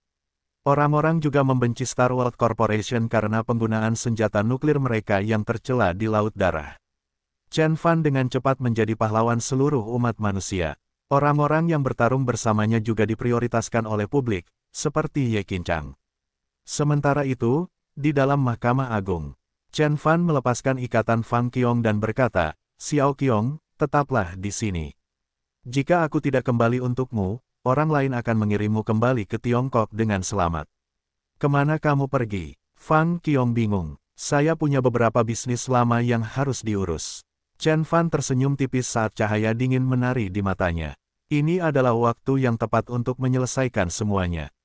Orang-orang juga membenci Star World Corporation karena penggunaan senjata nuklir mereka yang tercela di Laut Darah. Chen Fan dengan cepat menjadi pahlawan seluruh umat manusia. Orang-orang yang bertarung bersamanya juga diprioritaskan oleh publik, seperti Ye Kincang. Sementara itu, di dalam Mahkamah Agung, Chen Fan melepaskan ikatan Fang Qiong dan berkata, Xiao Qiong, tetaplah di sini. Jika aku tidak kembali untukmu, orang lain akan mengirimmu kembali ke Tiongkok dengan selamat. Kemana kamu pergi? Fang Qiong bingung. Saya punya beberapa bisnis lama yang harus diurus. Chen Fan tersenyum tipis saat cahaya dingin menari di matanya. Ini adalah waktu yang tepat untuk menyelesaikan semuanya.